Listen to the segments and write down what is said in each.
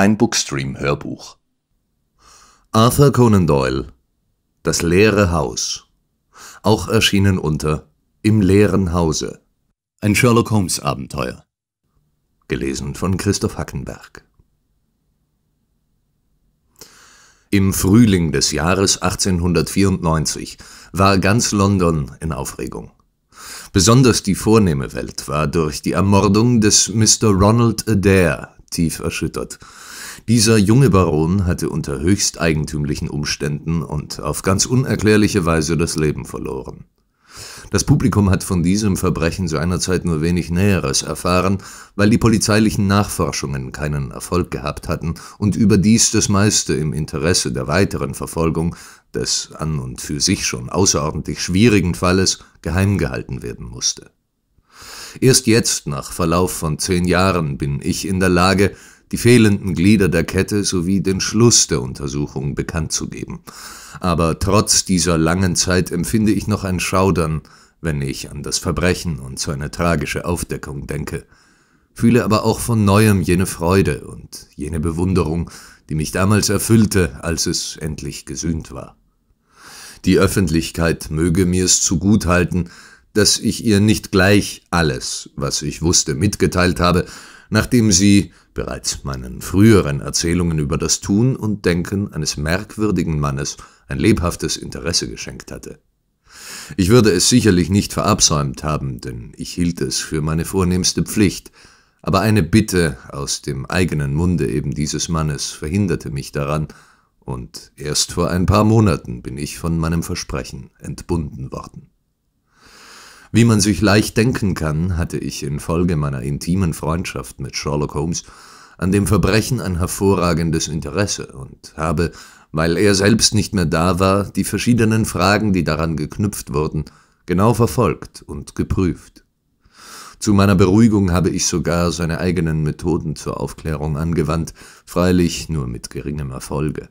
Ein Bookstream-Hörbuch. Arthur Conan Doyle Das leere Haus. Auch erschienen unter Im leeren Hause. Ein Sherlock Holmes Abenteuer. Gelesen von Christoph Hackenberg. Im Frühling des Jahres 1894 war ganz London in Aufregung. Besonders die vornehme Welt war durch die Ermordung des Mr. Ronald Adair tief erschüttert dieser junge Baron hatte unter höchst eigentümlichen Umständen und auf ganz unerklärliche Weise das Leben verloren. Das Publikum hat von diesem Verbrechen seinerzeit nur wenig Näheres erfahren, weil die polizeilichen Nachforschungen keinen Erfolg gehabt hatten und überdies das meiste im Interesse der weiteren Verfolgung des an und für sich schon außerordentlich schwierigen Falles geheim gehalten werden musste. Erst jetzt, nach Verlauf von zehn Jahren, bin ich in der Lage, die fehlenden Glieder der Kette sowie den Schluss der Untersuchung bekannt zu geben. Aber trotz dieser langen Zeit empfinde ich noch ein Schaudern, wenn ich an das Verbrechen und seine tragische Aufdeckung denke, fühle aber auch von neuem jene Freude und jene Bewunderung, die mich damals erfüllte, als es endlich gesühnt war. Die Öffentlichkeit möge mir es zugutehalten, dass ich ihr nicht gleich alles, was ich wusste, mitgeteilt habe, nachdem sie bereits meinen früheren Erzählungen über das Tun und Denken eines merkwürdigen Mannes ein lebhaftes Interesse geschenkt hatte. Ich würde es sicherlich nicht verabsäumt haben, denn ich hielt es für meine vornehmste Pflicht, aber eine Bitte aus dem eigenen Munde eben dieses Mannes verhinderte mich daran, und erst vor ein paar Monaten bin ich von meinem Versprechen entbunden worden. Wie man sich leicht denken kann, hatte ich infolge meiner intimen Freundschaft mit Sherlock Holmes an dem Verbrechen ein hervorragendes Interesse und habe, weil er selbst nicht mehr da war, die verschiedenen Fragen, die daran geknüpft wurden, genau verfolgt und geprüft. Zu meiner Beruhigung habe ich sogar seine eigenen Methoden zur Aufklärung angewandt, freilich nur mit geringem Erfolge.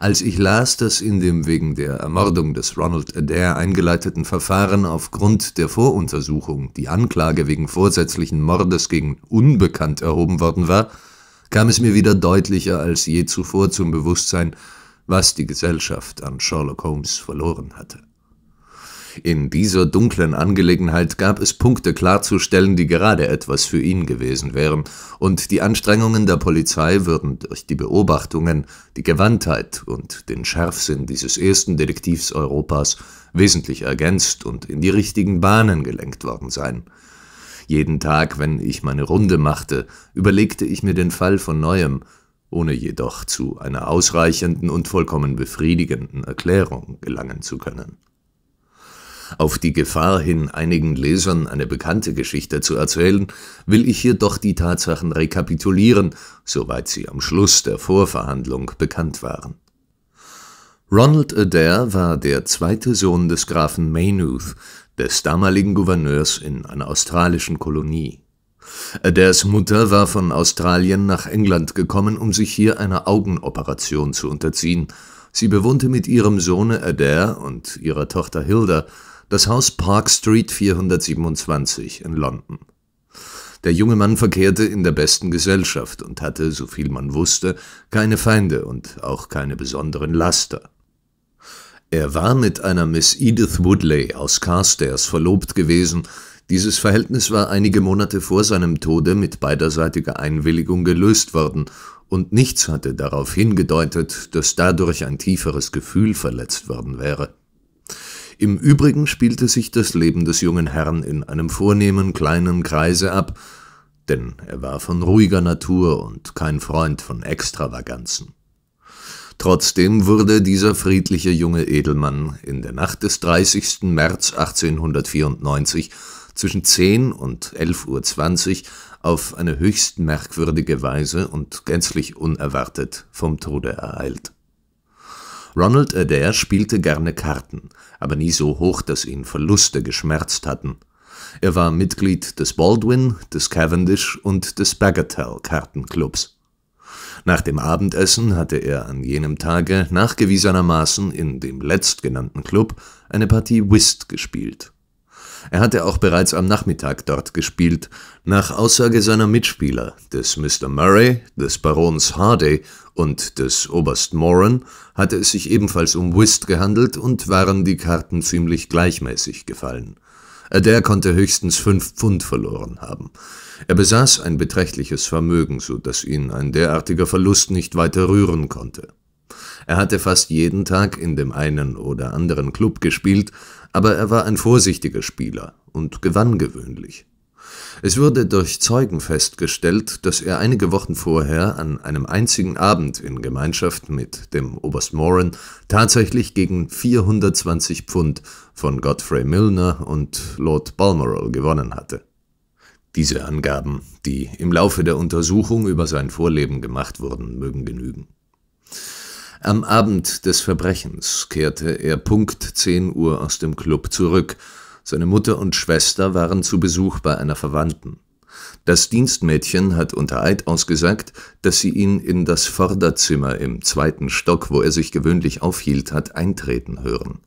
Als ich las, dass in dem wegen der Ermordung des Ronald Adair eingeleiteten Verfahren aufgrund der Voruntersuchung die Anklage wegen vorsätzlichen Mordes gegen Unbekannt erhoben worden war, kam es mir wieder deutlicher als je zuvor zum Bewusstsein, was die Gesellschaft an Sherlock Holmes verloren hatte. In dieser dunklen Angelegenheit gab es Punkte klarzustellen, die gerade etwas für ihn gewesen wären, und die Anstrengungen der Polizei würden durch die Beobachtungen, die Gewandtheit und den Scharfsinn dieses ersten Detektivs Europas wesentlich ergänzt und in die richtigen Bahnen gelenkt worden sein. Jeden Tag, wenn ich meine Runde machte, überlegte ich mir den Fall von neuem, ohne jedoch zu einer ausreichenden und vollkommen befriedigenden Erklärung gelangen zu können auf die Gefahr hin, einigen Lesern eine bekannte Geschichte zu erzählen, will ich hier doch die Tatsachen rekapitulieren, soweit sie am Schluss der Vorverhandlung bekannt waren. Ronald Adair war der zweite Sohn des Grafen Maynooth, des damaligen Gouverneurs in einer australischen Kolonie. Adairs Mutter war von Australien nach England gekommen, um sich hier einer Augenoperation zu unterziehen. Sie bewohnte mit ihrem Sohne Adair und ihrer Tochter Hilda das Haus Park Street 427 in London. Der junge Mann verkehrte in der besten Gesellschaft und hatte, so viel man wusste, keine Feinde und auch keine besonderen Laster. Er war mit einer Miss Edith Woodley aus Carstairs verlobt gewesen. Dieses Verhältnis war einige Monate vor seinem Tode mit beiderseitiger Einwilligung gelöst worden, und nichts hatte darauf hingedeutet, dass dadurch ein tieferes Gefühl verletzt worden wäre. Im Übrigen spielte sich das Leben des jungen Herrn in einem vornehmen kleinen Kreise ab, denn er war von ruhiger Natur und kein Freund von Extravaganzen. Trotzdem wurde dieser friedliche junge Edelmann in der Nacht des 30. März 1894 zwischen 10 und 11.20 Uhr auf eine höchst merkwürdige Weise und gänzlich unerwartet vom Tode ereilt. Ronald Adair spielte gerne Karten, aber nie so hoch, dass ihn Verluste geschmerzt hatten. Er war Mitglied des Baldwin, des Cavendish und des Bagatelle Kartenclubs. Nach dem Abendessen hatte er an jenem Tage nachgewiesenermaßen in dem letztgenannten Club eine Partie Whist gespielt. Er hatte auch bereits am Nachmittag dort gespielt. Nach Aussage seiner Mitspieler, des Mr. Murray, des Barons Hardy und des Oberst Moran, hatte es sich ebenfalls um Whist gehandelt und waren die Karten ziemlich gleichmäßig gefallen. Adair konnte höchstens fünf Pfund verloren haben. Er besaß ein beträchtliches Vermögen, so dass ihn ein derartiger Verlust nicht weiter rühren konnte. Er hatte fast jeden Tag in dem einen oder anderen Club gespielt, aber er war ein vorsichtiger Spieler und gewann gewöhnlich. Es wurde durch Zeugen festgestellt, dass er einige Wochen vorher an einem einzigen Abend in Gemeinschaft mit dem Oberst Moran tatsächlich gegen 420 Pfund von Godfrey Milner und Lord Balmoral gewonnen hatte. Diese Angaben, die im Laufe der Untersuchung über sein Vorleben gemacht wurden, mögen genügen. Am Abend des Verbrechens kehrte er Punkt 10 Uhr aus dem Club zurück. Seine Mutter und Schwester waren zu Besuch bei einer Verwandten. Das Dienstmädchen hat unter Eid ausgesagt, dass sie ihn in das Vorderzimmer im zweiten Stock, wo er sich gewöhnlich aufhielt, hat eintreten hören.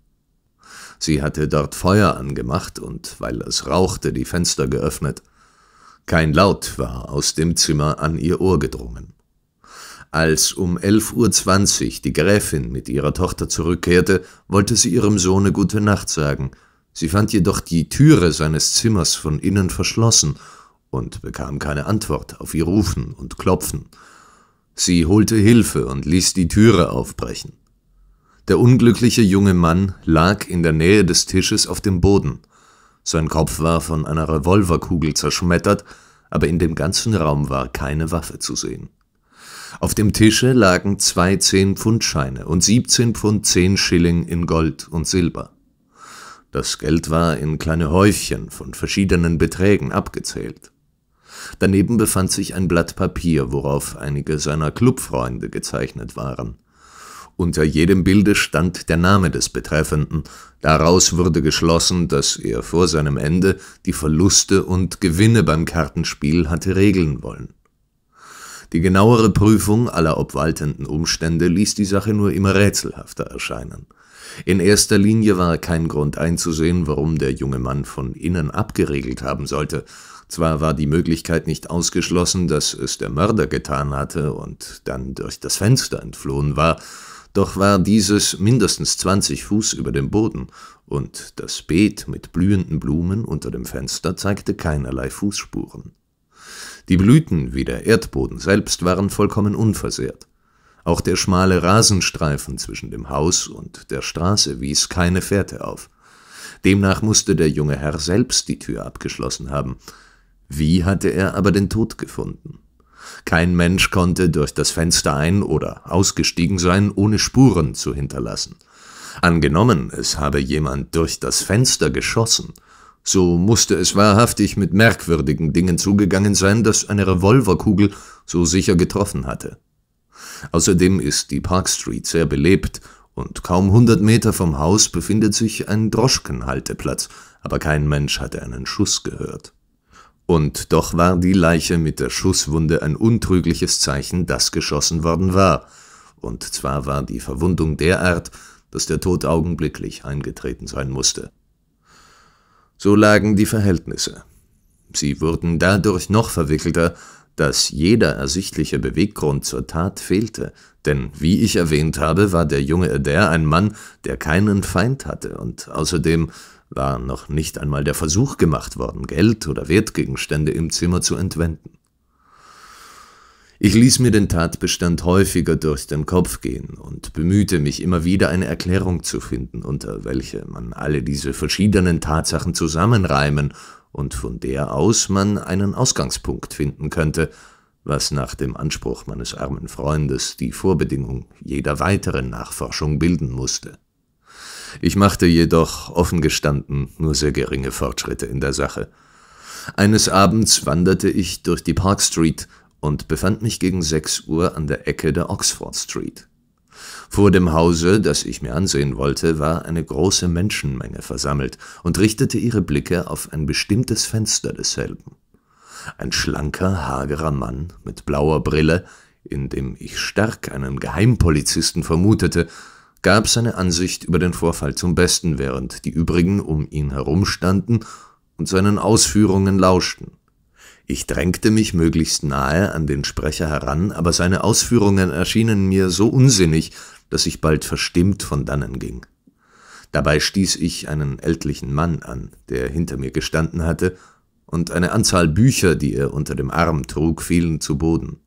Sie hatte dort Feuer angemacht und, weil es rauchte, die Fenster geöffnet. Kein Laut war aus dem Zimmer an ihr Ohr gedrungen. Als um 11.20 Uhr die Gräfin mit ihrer Tochter zurückkehrte, wollte sie ihrem Sohne gute Nacht sagen. Sie fand jedoch die Türe seines Zimmers von innen verschlossen und bekam keine Antwort auf ihr Rufen und Klopfen. Sie holte Hilfe und ließ die Türe aufbrechen. Der unglückliche junge Mann lag in der Nähe des Tisches auf dem Boden. Sein Kopf war von einer Revolverkugel zerschmettert, aber in dem ganzen Raum war keine Waffe zu sehen. Auf dem Tische lagen zwei Zehn-Pfund-Scheine und 17 Pfund 10 Schilling in Gold und Silber. Das Geld war in kleine Häufchen von verschiedenen Beträgen abgezählt. Daneben befand sich ein Blatt Papier, worauf einige seiner Clubfreunde gezeichnet waren. Unter jedem Bilde stand der Name des Betreffenden. Daraus wurde geschlossen, dass er vor seinem Ende die Verluste und Gewinne beim Kartenspiel hatte regeln wollen. Die genauere Prüfung aller obwaltenden Umstände ließ die Sache nur immer rätselhafter erscheinen. In erster Linie war kein Grund einzusehen, warum der junge Mann von innen abgeregelt haben sollte. Zwar war die Möglichkeit nicht ausgeschlossen, dass es der Mörder getan hatte und dann durch das Fenster entflohen war, doch war dieses mindestens 20 Fuß über dem Boden und das Beet mit blühenden Blumen unter dem Fenster zeigte keinerlei Fußspuren. Die Blüten wie der Erdboden selbst waren vollkommen unversehrt. Auch der schmale Rasenstreifen zwischen dem Haus und der Straße wies keine Fährte auf. Demnach musste der junge Herr selbst die Tür abgeschlossen haben. Wie hatte er aber den Tod gefunden? Kein Mensch konnte durch das Fenster ein- oder ausgestiegen sein, ohne Spuren zu hinterlassen. Angenommen, es habe jemand durch das Fenster geschossen – so musste es wahrhaftig mit merkwürdigen Dingen zugegangen sein, dass eine Revolverkugel so sicher getroffen hatte. Außerdem ist die Park Street sehr belebt und kaum hundert Meter vom Haus befindet sich ein Droschkenhalteplatz, aber kein Mensch hatte einen Schuss gehört. Und doch war die Leiche mit der Schusswunde ein untrügliches Zeichen, dass geschossen worden war. Und zwar war die Verwundung derart, dass der Tod augenblicklich eingetreten sein musste. So lagen die Verhältnisse. Sie wurden dadurch noch verwickelter, dass jeder ersichtliche Beweggrund zur Tat fehlte, denn wie ich erwähnt habe, war der junge Adair ein Mann, der keinen Feind hatte und außerdem war noch nicht einmal der Versuch gemacht worden, Geld oder Wertgegenstände im Zimmer zu entwenden. Ich ließ mir den Tatbestand häufiger durch den Kopf gehen und bemühte mich immer wieder eine Erklärung zu finden, unter welche man alle diese verschiedenen Tatsachen zusammenreimen und von der aus man einen Ausgangspunkt finden könnte, was nach dem Anspruch meines armen Freundes die Vorbedingung jeder weiteren Nachforschung bilden musste. Ich machte jedoch, offen gestanden, nur sehr geringe Fortschritte in der Sache. Eines Abends wanderte ich durch die Park Street und befand mich gegen 6 Uhr an der Ecke der Oxford Street. Vor dem Hause, das ich mir ansehen wollte, war eine große Menschenmenge versammelt und richtete ihre Blicke auf ein bestimmtes Fenster desselben. Ein schlanker, hagerer Mann mit blauer Brille, in dem ich stark einen Geheimpolizisten vermutete, gab seine Ansicht über den Vorfall zum Besten, während die übrigen um ihn herumstanden und seinen Ausführungen lauschten. Ich drängte mich möglichst nahe an den Sprecher heran, aber seine Ausführungen erschienen mir so unsinnig, dass ich bald verstimmt von dannen ging. Dabei stieß ich einen ältlichen Mann an, der hinter mir gestanden hatte, und eine Anzahl Bücher, die er unter dem Arm trug, fielen zu Boden.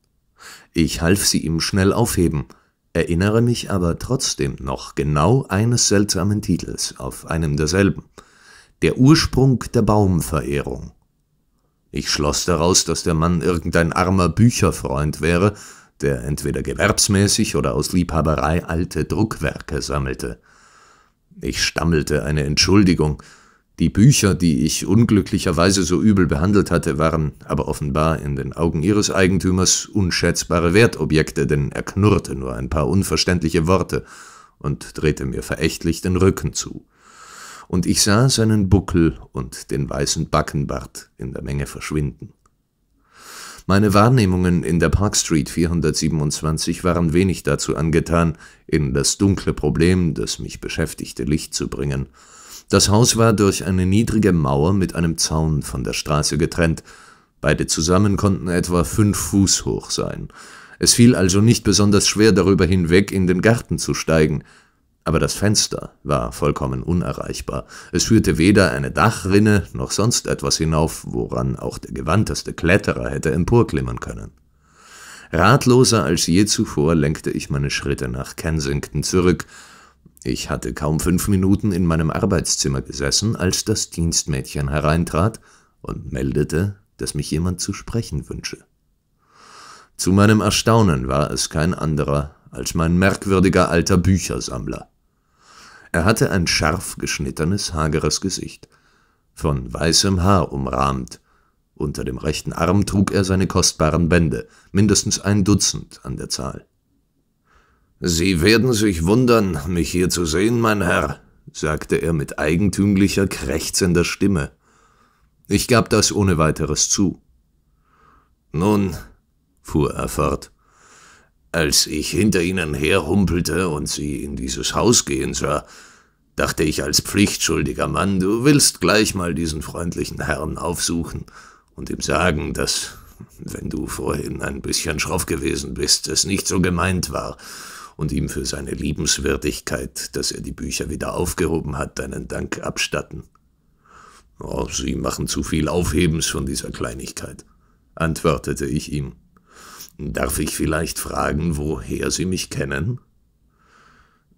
Ich half sie ihm schnell aufheben, erinnere mich aber trotzdem noch genau eines seltsamen Titels auf einem derselben. Der Ursprung der Baumverehrung. Ich schloss daraus, dass der Mann irgendein armer Bücherfreund wäre, der entweder gewerbsmäßig oder aus Liebhaberei alte Druckwerke sammelte. Ich stammelte eine Entschuldigung. Die Bücher, die ich unglücklicherweise so übel behandelt hatte, waren aber offenbar in den Augen ihres Eigentümers unschätzbare Wertobjekte, denn er knurrte nur ein paar unverständliche Worte und drehte mir verächtlich den Rücken zu und ich sah seinen Buckel und den weißen Backenbart in der Menge verschwinden. Meine Wahrnehmungen in der Park Street 427 waren wenig dazu angetan, in das dunkle Problem, das mich beschäftigte, Licht zu bringen. Das Haus war durch eine niedrige Mauer mit einem Zaun von der Straße getrennt, beide zusammen konnten etwa fünf Fuß hoch sein. Es fiel also nicht besonders schwer darüber hinweg, in den Garten zu steigen, aber das Fenster war vollkommen unerreichbar. Es führte weder eine Dachrinne noch sonst etwas hinauf, woran auch der gewandteste Kletterer hätte emporklimmen können. Ratloser als je zuvor lenkte ich meine Schritte nach Kensington zurück. Ich hatte kaum fünf Minuten in meinem Arbeitszimmer gesessen, als das Dienstmädchen hereintrat und meldete, dass mich jemand zu sprechen wünsche. Zu meinem Erstaunen war es kein anderer als mein merkwürdiger alter Büchersammler. Er hatte ein scharf geschnittenes, hageres Gesicht, von weißem Haar umrahmt. Unter dem rechten Arm trug er seine kostbaren Bände, mindestens ein Dutzend an der Zahl. Sie werden sich wundern, mich hier zu sehen, mein Herr, sagte er mit eigentümlicher, krächzender Stimme. Ich gab das ohne weiteres zu. Nun, fuhr er fort, als ich hinter ihnen herhumpelte und sie in dieses Haus gehen sah, dachte ich als pflichtschuldiger Mann, du willst gleich mal diesen freundlichen Herrn aufsuchen und ihm sagen, dass, wenn du vorhin ein bisschen schroff gewesen bist, es nicht so gemeint war, und ihm für seine Liebenswürdigkeit, dass er die Bücher wieder aufgehoben hat, deinen Dank abstatten. Oh, Sie machen zu viel Aufhebens von dieser Kleinigkeit, antwortete ich ihm. Darf ich vielleicht fragen, woher Sie mich kennen?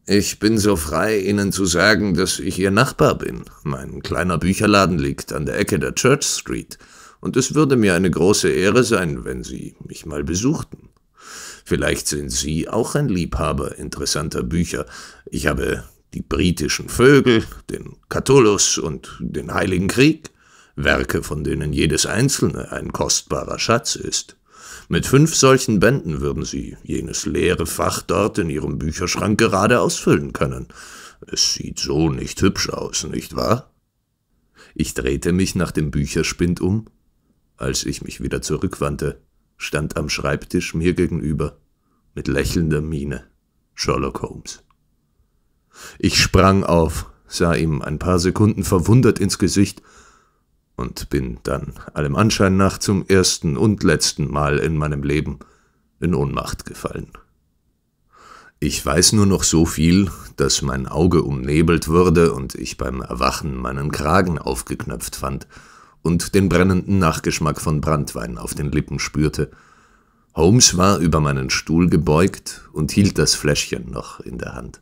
Ich bin so frei, Ihnen zu sagen, dass ich Ihr Nachbar bin. Mein kleiner Bücherladen liegt an der Ecke der Church Street, und es würde mir eine große Ehre sein, wenn Sie mich mal besuchten. Vielleicht sind Sie auch ein Liebhaber interessanter Bücher. Ich habe die britischen Vögel, den Catullus und den Heiligen Krieg, Werke, von denen jedes einzelne ein kostbarer Schatz ist. Mit fünf solchen Bänden würden Sie jenes leere Fach dort in Ihrem Bücherschrank gerade ausfüllen können. Es sieht so nicht hübsch aus, nicht wahr? Ich drehte mich nach dem Bücherspind um. Als ich mich wieder zurückwandte, stand am Schreibtisch mir gegenüber, mit lächelnder Miene, Sherlock Holmes. Ich sprang auf, sah ihm ein paar Sekunden verwundert ins Gesicht und bin dann allem Anschein nach zum ersten und letzten Mal in meinem Leben in Ohnmacht gefallen. Ich weiß nur noch so viel, dass mein Auge umnebelt wurde und ich beim Erwachen meinen Kragen aufgeknöpft fand und den brennenden Nachgeschmack von Branntwein auf den Lippen spürte. Holmes war über meinen Stuhl gebeugt und hielt das Fläschchen noch in der Hand.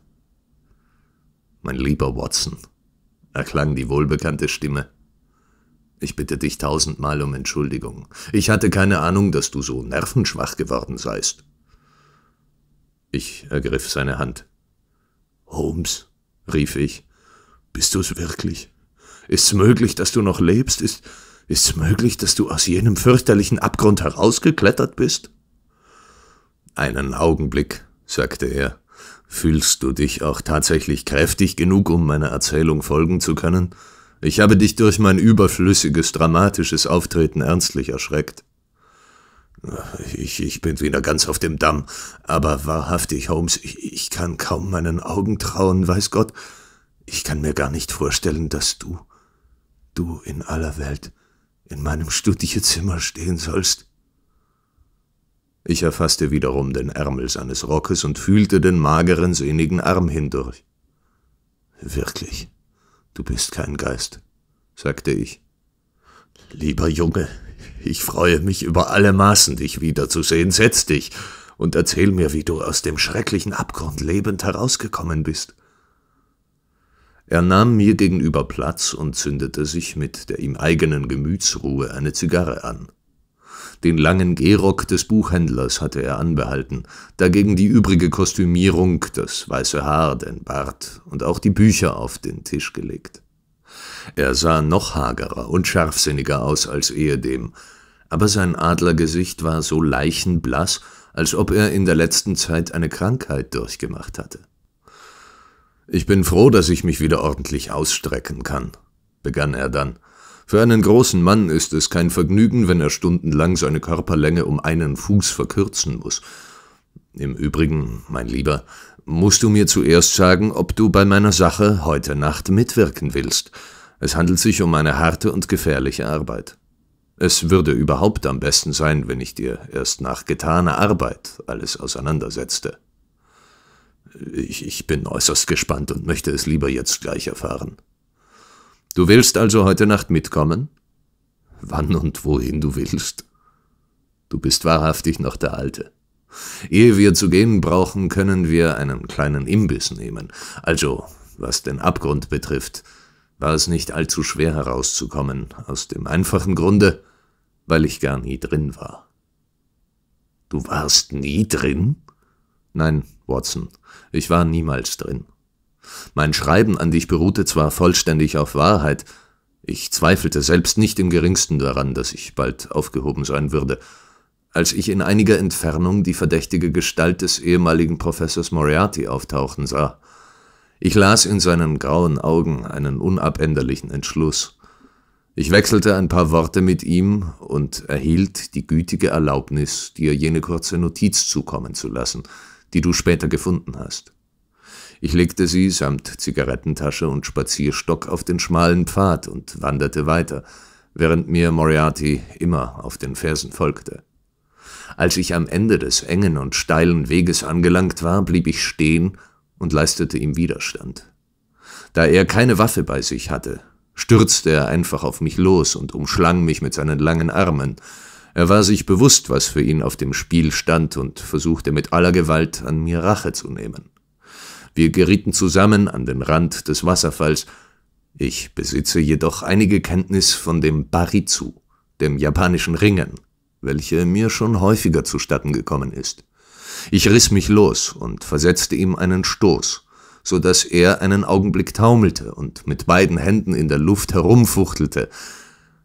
Mein lieber Watson, erklang die wohlbekannte Stimme. Ich bitte dich tausendmal um Entschuldigung. Ich hatte keine Ahnung, dass du so nervenschwach geworden seist. Ich ergriff seine Hand. Holmes, rief ich, bist du's wirklich? Ist's möglich, dass du noch lebst? Ist, ist's möglich, dass du aus jenem fürchterlichen Abgrund herausgeklettert bist? Einen Augenblick, sagte er. Fühlst du dich auch tatsächlich kräftig genug, um meiner Erzählung folgen zu können? Ich habe dich durch mein überflüssiges, dramatisches Auftreten ernstlich erschreckt. Ich, ich bin wieder ganz auf dem Damm. Aber wahrhaftig, Holmes, ich, ich kann kaum meinen Augen trauen, weiß Gott. Ich kann mir gar nicht vorstellen, dass du, du in aller Welt, in meinem Studiezimmer stehen sollst. Ich erfasste wiederum den Ärmel seines Rockes und fühlte den mageren, sehnigen Arm hindurch. Wirklich, Du bist kein Geist, sagte ich. Lieber Junge, ich freue mich über alle Maßen, dich wiederzusehen. Setz dich und erzähl mir, wie du aus dem schrecklichen Abgrund lebend herausgekommen bist. Er nahm mir gegenüber Platz und zündete sich mit der ihm eigenen Gemütsruhe eine Zigarre an. Den langen Gehrock des Buchhändlers hatte er anbehalten, dagegen die übrige Kostümierung, das weiße Haar, den Bart und auch die Bücher auf den Tisch gelegt. Er sah noch hagerer und scharfsinniger aus als ehedem, aber sein Adlergesicht war so leichenblass, als ob er in der letzten Zeit eine Krankheit durchgemacht hatte. Ich bin froh, dass ich mich wieder ordentlich ausstrecken kann, begann er dann, für einen großen Mann ist es kein Vergnügen, wenn er stundenlang seine Körperlänge um einen Fuß verkürzen muss. Im Übrigen, mein Lieber, musst du mir zuerst sagen, ob du bei meiner Sache heute Nacht mitwirken willst. Es handelt sich um eine harte und gefährliche Arbeit. Es würde überhaupt am besten sein, wenn ich dir erst nach getaner Arbeit alles auseinandersetzte. Ich, ich bin äußerst gespannt und möchte es lieber jetzt gleich erfahren. Du willst also heute Nacht mitkommen? Wann und wohin du willst. Du bist wahrhaftig noch der Alte. Ehe wir zu gehen brauchen, können wir einen kleinen Imbiss nehmen. Also, was den Abgrund betrifft, war es nicht allzu schwer herauszukommen, aus dem einfachen Grunde, weil ich gar nie drin war. Du warst nie drin? Nein, Watson, ich war niemals drin. Mein Schreiben an dich beruhte zwar vollständig auf Wahrheit, ich zweifelte selbst nicht im geringsten daran, dass ich bald aufgehoben sein würde. Als ich in einiger Entfernung die verdächtige Gestalt des ehemaligen Professors Moriarty auftauchen sah. Ich las in seinen grauen Augen einen unabänderlichen Entschluss. Ich wechselte ein paar Worte mit ihm und erhielt die gütige Erlaubnis, dir jene kurze Notiz zukommen zu lassen, die du später gefunden hast. Ich legte sie samt Zigarettentasche und Spazierstock auf den schmalen Pfad und wanderte weiter, während mir Moriarty immer auf den Fersen folgte. Als ich am Ende des engen und steilen Weges angelangt war, blieb ich stehen und leistete ihm Widerstand. Da er keine Waffe bei sich hatte, stürzte er einfach auf mich los und umschlang mich mit seinen langen Armen. Er war sich bewusst, was für ihn auf dem Spiel stand und versuchte mit aller Gewalt an mir Rache zu nehmen. Wir gerieten zusammen an den Rand des Wasserfalls. Ich besitze jedoch einige Kenntnis von dem Baritsu, dem japanischen Ringen, welche mir schon häufiger zustatten gekommen ist. Ich riss mich los und versetzte ihm einen Stoß, so dass er einen Augenblick taumelte und mit beiden Händen in der Luft herumfuchtelte.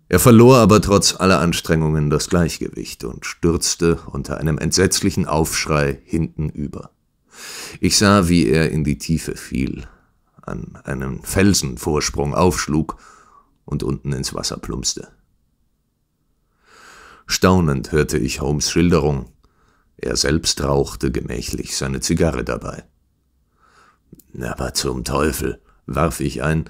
Er verlor aber trotz aller Anstrengungen das Gleichgewicht und stürzte unter einem entsetzlichen Aufschrei hintenüber. Ich sah, wie er in die Tiefe fiel, an einem Felsenvorsprung aufschlug und unten ins Wasser plumpste. Staunend hörte ich Holmes Schilderung. Er selbst rauchte gemächlich seine Zigarre dabei. Aber zum Teufel, warf ich ein,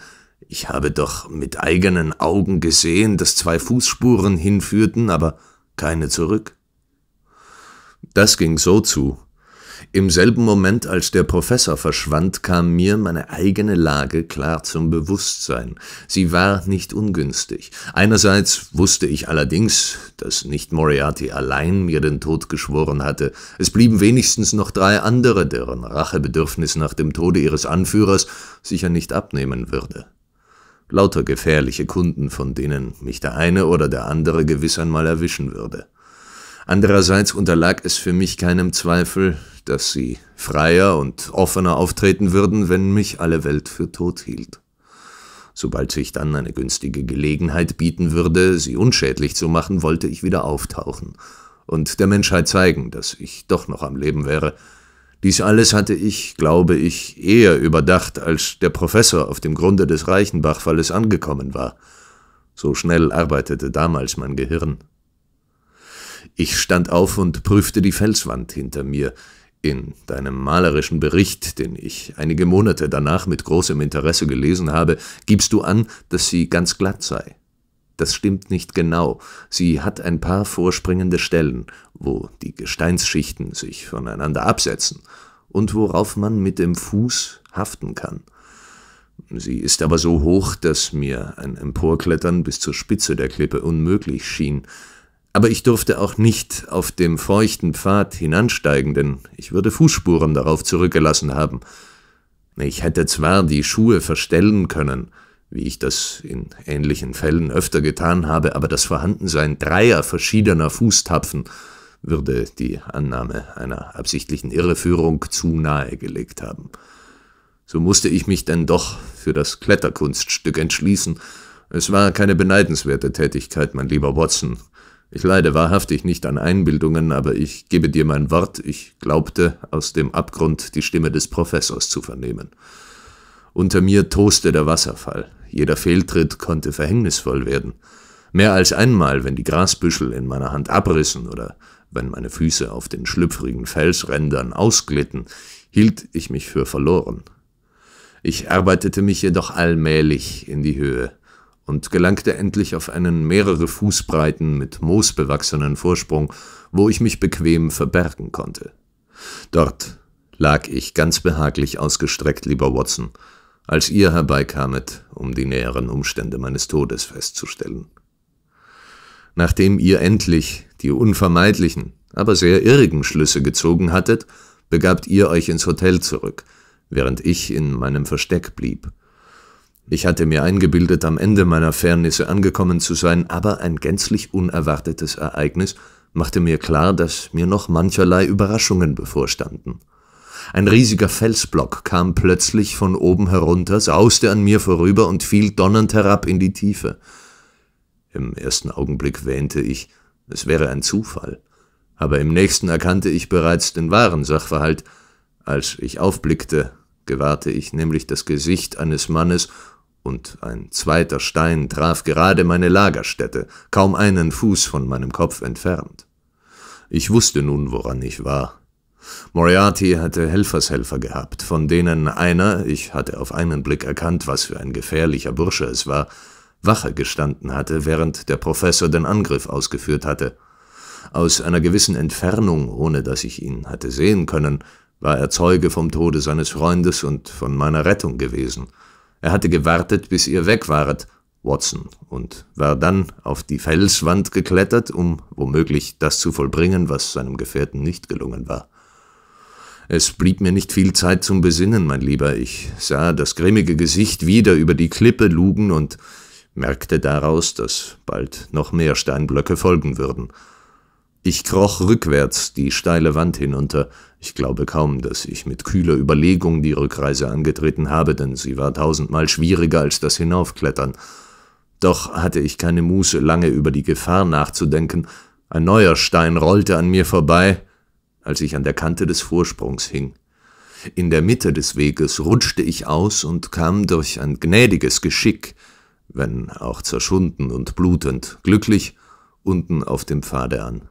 ich habe doch mit eigenen Augen gesehen, dass zwei Fußspuren hinführten, aber keine zurück. Das ging so zu, im selben Moment, als der Professor verschwand, kam mir meine eigene Lage klar zum Bewusstsein. Sie war nicht ungünstig. Einerseits wusste ich allerdings, dass nicht Moriarty allein mir den Tod geschworen hatte. Es blieben wenigstens noch drei andere, deren Rachebedürfnis nach dem Tode ihres Anführers sicher nicht abnehmen würde. Lauter gefährliche Kunden, von denen mich der eine oder der andere gewiss einmal erwischen würde. Andererseits unterlag es für mich keinem Zweifel, dass sie freier und offener auftreten würden, wenn mich alle Welt für tot hielt. Sobald sich dann eine günstige Gelegenheit bieten würde, sie unschädlich zu machen, wollte ich wieder auftauchen und der Menschheit zeigen, dass ich doch noch am Leben wäre. Dies alles hatte ich, glaube ich, eher überdacht, als der Professor auf dem Grunde des Reichenbach-Falles angekommen war. So schnell arbeitete damals mein Gehirn. Ich stand auf und prüfte die Felswand hinter mir. In deinem malerischen Bericht, den ich einige Monate danach mit großem Interesse gelesen habe, gibst du an, dass sie ganz glatt sei. Das stimmt nicht genau. Sie hat ein paar vorspringende Stellen, wo die Gesteinsschichten sich voneinander absetzen und worauf man mit dem Fuß haften kann. Sie ist aber so hoch, dass mir ein Emporklettern bis zur Spitze der Klippe unmöglich schien. Aber ich durfte auch nicht auf dem feuchten Pfad hinansteigen, denn ich würde Fußspuren darauf zurückgelassen haben. Ich hätte zwar die Schuhe verstellen können, wie ich das in ähnlichen Fällen öfter getan habe, aber das Vorhandensein dreier verschiedener Fußtapfen würde die Annahme einer absichtlichen Irreführung zu nahe gelegt haben. So musste ich mich denn doch für das Kletterkunststück entschließen. Es war keine beneidenswerte Tätigkeit, mein lieber Watson, ich leide wahrhaftig nicht an Einbildungen, aber ich gebe dir mein Wort, ich glaubte, aus dem Abgrund die Stimme des Professors zu vernehmen. Unter mir toste der Wasserfall. Jeder Fehltritt konnte verhängnisvoll werden. Mehr als einmal, wenn die Grasbüschel in meiner Hand abrissen oder wenn meine Füße auf den schlüpfrigen Felsrändern ausglitten, hielt ich mich für verloren. Ich arbeitete mich jedoch allmählich in die Höhe und gelangte endlich auf einen mehrere Fußbreiten mit Moos bewachsenen Vorsprung, wo ich mich bequem verbergen konnte. Dort lag ich ganz behaglich ausgestreckt, lieber Watson, als ihr herbeikamet, um die näheren Umstände meines Todes festzustellen. Nachdem ihr endlich die unvermeidlichen, aber sehr irrigen Schlüsse gezogen hattet, begabt ihr euch ins Hotel zurück, während ich in meinem Versteck blieb – ich hatte mir eingebildet, am Ende meiner Fairnisse angekommen zu sein, aber ein gänzlich unerwartetes Ereignis machte mir klar, dass mir noch mancherlei Überraschungen bevorstanden. Ein riesiger Felsblock kam plötzlich von oben herunter, sauste an mir vorüber und fiel donnernd herab in die Tiefe. Im ersten Augenblick wähnte ich, es wäre ein Zufall, aber im nächsten erkannte ich bereits den wahren Sachverhalt. Als ich aufblickte, gewahrte ich nämlich das Gesicht eines Mannes und ein zweiter Stein traf gerade meine Lagerstätte, kaum einen Fuß von meinem Kopf entfernt. Ich wusste nun, woran ich war. Moriarty hatte Helfershelfer gehabt, von denen einer, ich hatte auf einen Blick erkannt, was für ein gefährlicher Bursche es war, Wache gestanden hatte, während der Professor den Angriff ausgeführt hatte. Aus einer gewissen Entfernung, ohne dass ich ihn hatte sehen können, war er Zeuge vom Tode seines Freundes und von meiner Rettung gewesen. Er hatte gewartet, bis ihr weg waret, Watson, und war dann auf die Felswand geklettert, um womöglich das zu vollbringen, was seinem Gefährten nicht gelungen war. Es blieb mir nicht viel Zeit zum Besinnen, mein Lieber. Ich sah das grimmige Gesicht wieder über die Klippe lugen und merkte daraus, dass bald noch mehr Steinblöcke folgen würden. Ich kroch rückwärts die steile Wand hinunter, ich glaube kaum, dass ich mit kühler Überlegung die Rückreise angetreten habe, denn sie war tausendmal schwieriger als das Hinaufklettern. Doch hatte ich keine Muße, lange über die Gefahr nachzudenken. Ein neuer Stein rollte an mir vorbei, als ich an der Kante des Vorsprungs hing. In der Mitte des Weges rutschte ich aus und kam durch ein gnädiges Geschick, wenn auch zerschunden und blutend, glücklich unten auf dem Pfade an.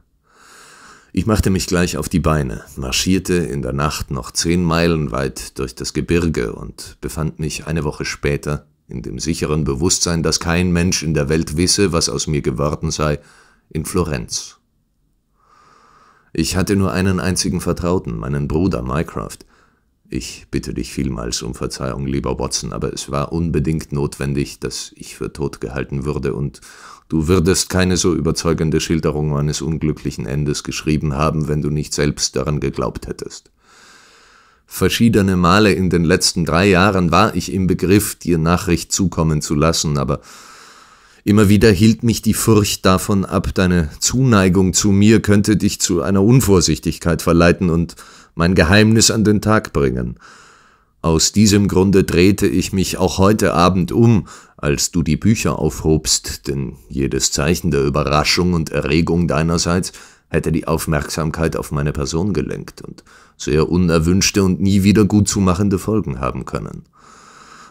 Ich machte mich gleich auf die Beine, marschierte in der Nacht noch zehn Meilen weit durch das Gebirge und befand mich eine Woche später in dem sicheren Bewusstsein, dass kein Mensch in der Welt wisse, was aus mir geworden sei, in Florenz. Ich hatte nur einen einzigen Vertrauten, meinen Bruder Mycroft. Ich bitte dich vielmals um Verzeihung, lieber Watson, aber es war unbedingt notwendig, dass ich für tot gehalten würde und Du würdest keine so überzeugende Schilderung meines unglücklichen Endes geschrieben haben, wenn du nicht selbst daran geglaubt hättest. Verschiedene Male in den letzten drei Jahren war ich im Begriff, dir Nachricht zukommen zu lassen, aber immer wieder hielt mich die Furcht davon ab, deine Zuneigung zu mir könnte dich zu einer Unvorsichtigkeit verleiten und mein Geheimnis an den Tag bringen. Aus diesem Grunde drehte ich mich auch heute Abend um, als du die Bücher aufhobst, denn jedes Zeichen der Überraschung und Erregung deinerseits hätte die Aufmerksamkeit auf meine Person gelenkt und sehr unerwünschte und nie wieder gutzumachende Folgen haben können.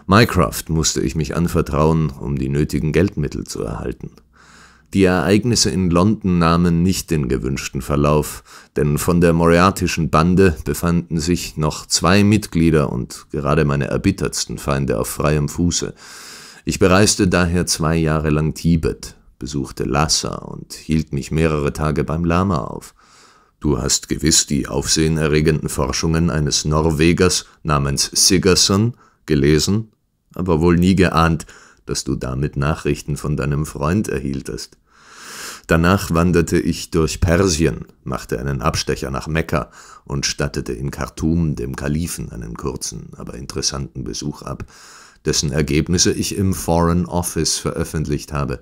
Minecraft musste ich mich anvertrauen, um die nötigen Geldmittel zu erhalten. Die Ereignisse in London nahmen nicht den gewünschten Verlauf, denn von der moriartischen Bande befanden sich noch zwei Mitglieder und gerade meine erbittertsten Feinde auf freiem Fuße. Ich bereiste daher zwei Jahre lang Tibet, besuchte Lhasa und hielt mich mehrere Tage beim Lama auf. Du hast gewiss die aufsehenerregenden Forschungen eines Norwegers namens Sigerson gelesen, aber wohl nie geahnt, dass du damit Nachrichten von deinem Freund erhieltest. Danach wanderte ich durch Persien, machte einen Abstecher nach Mekka und stattete in Khartoum dem Kalifen einen kurzen, aber interessanten Besuch ab, dessen Ergebnisse ich im Foreign Office veröffentlicht habe.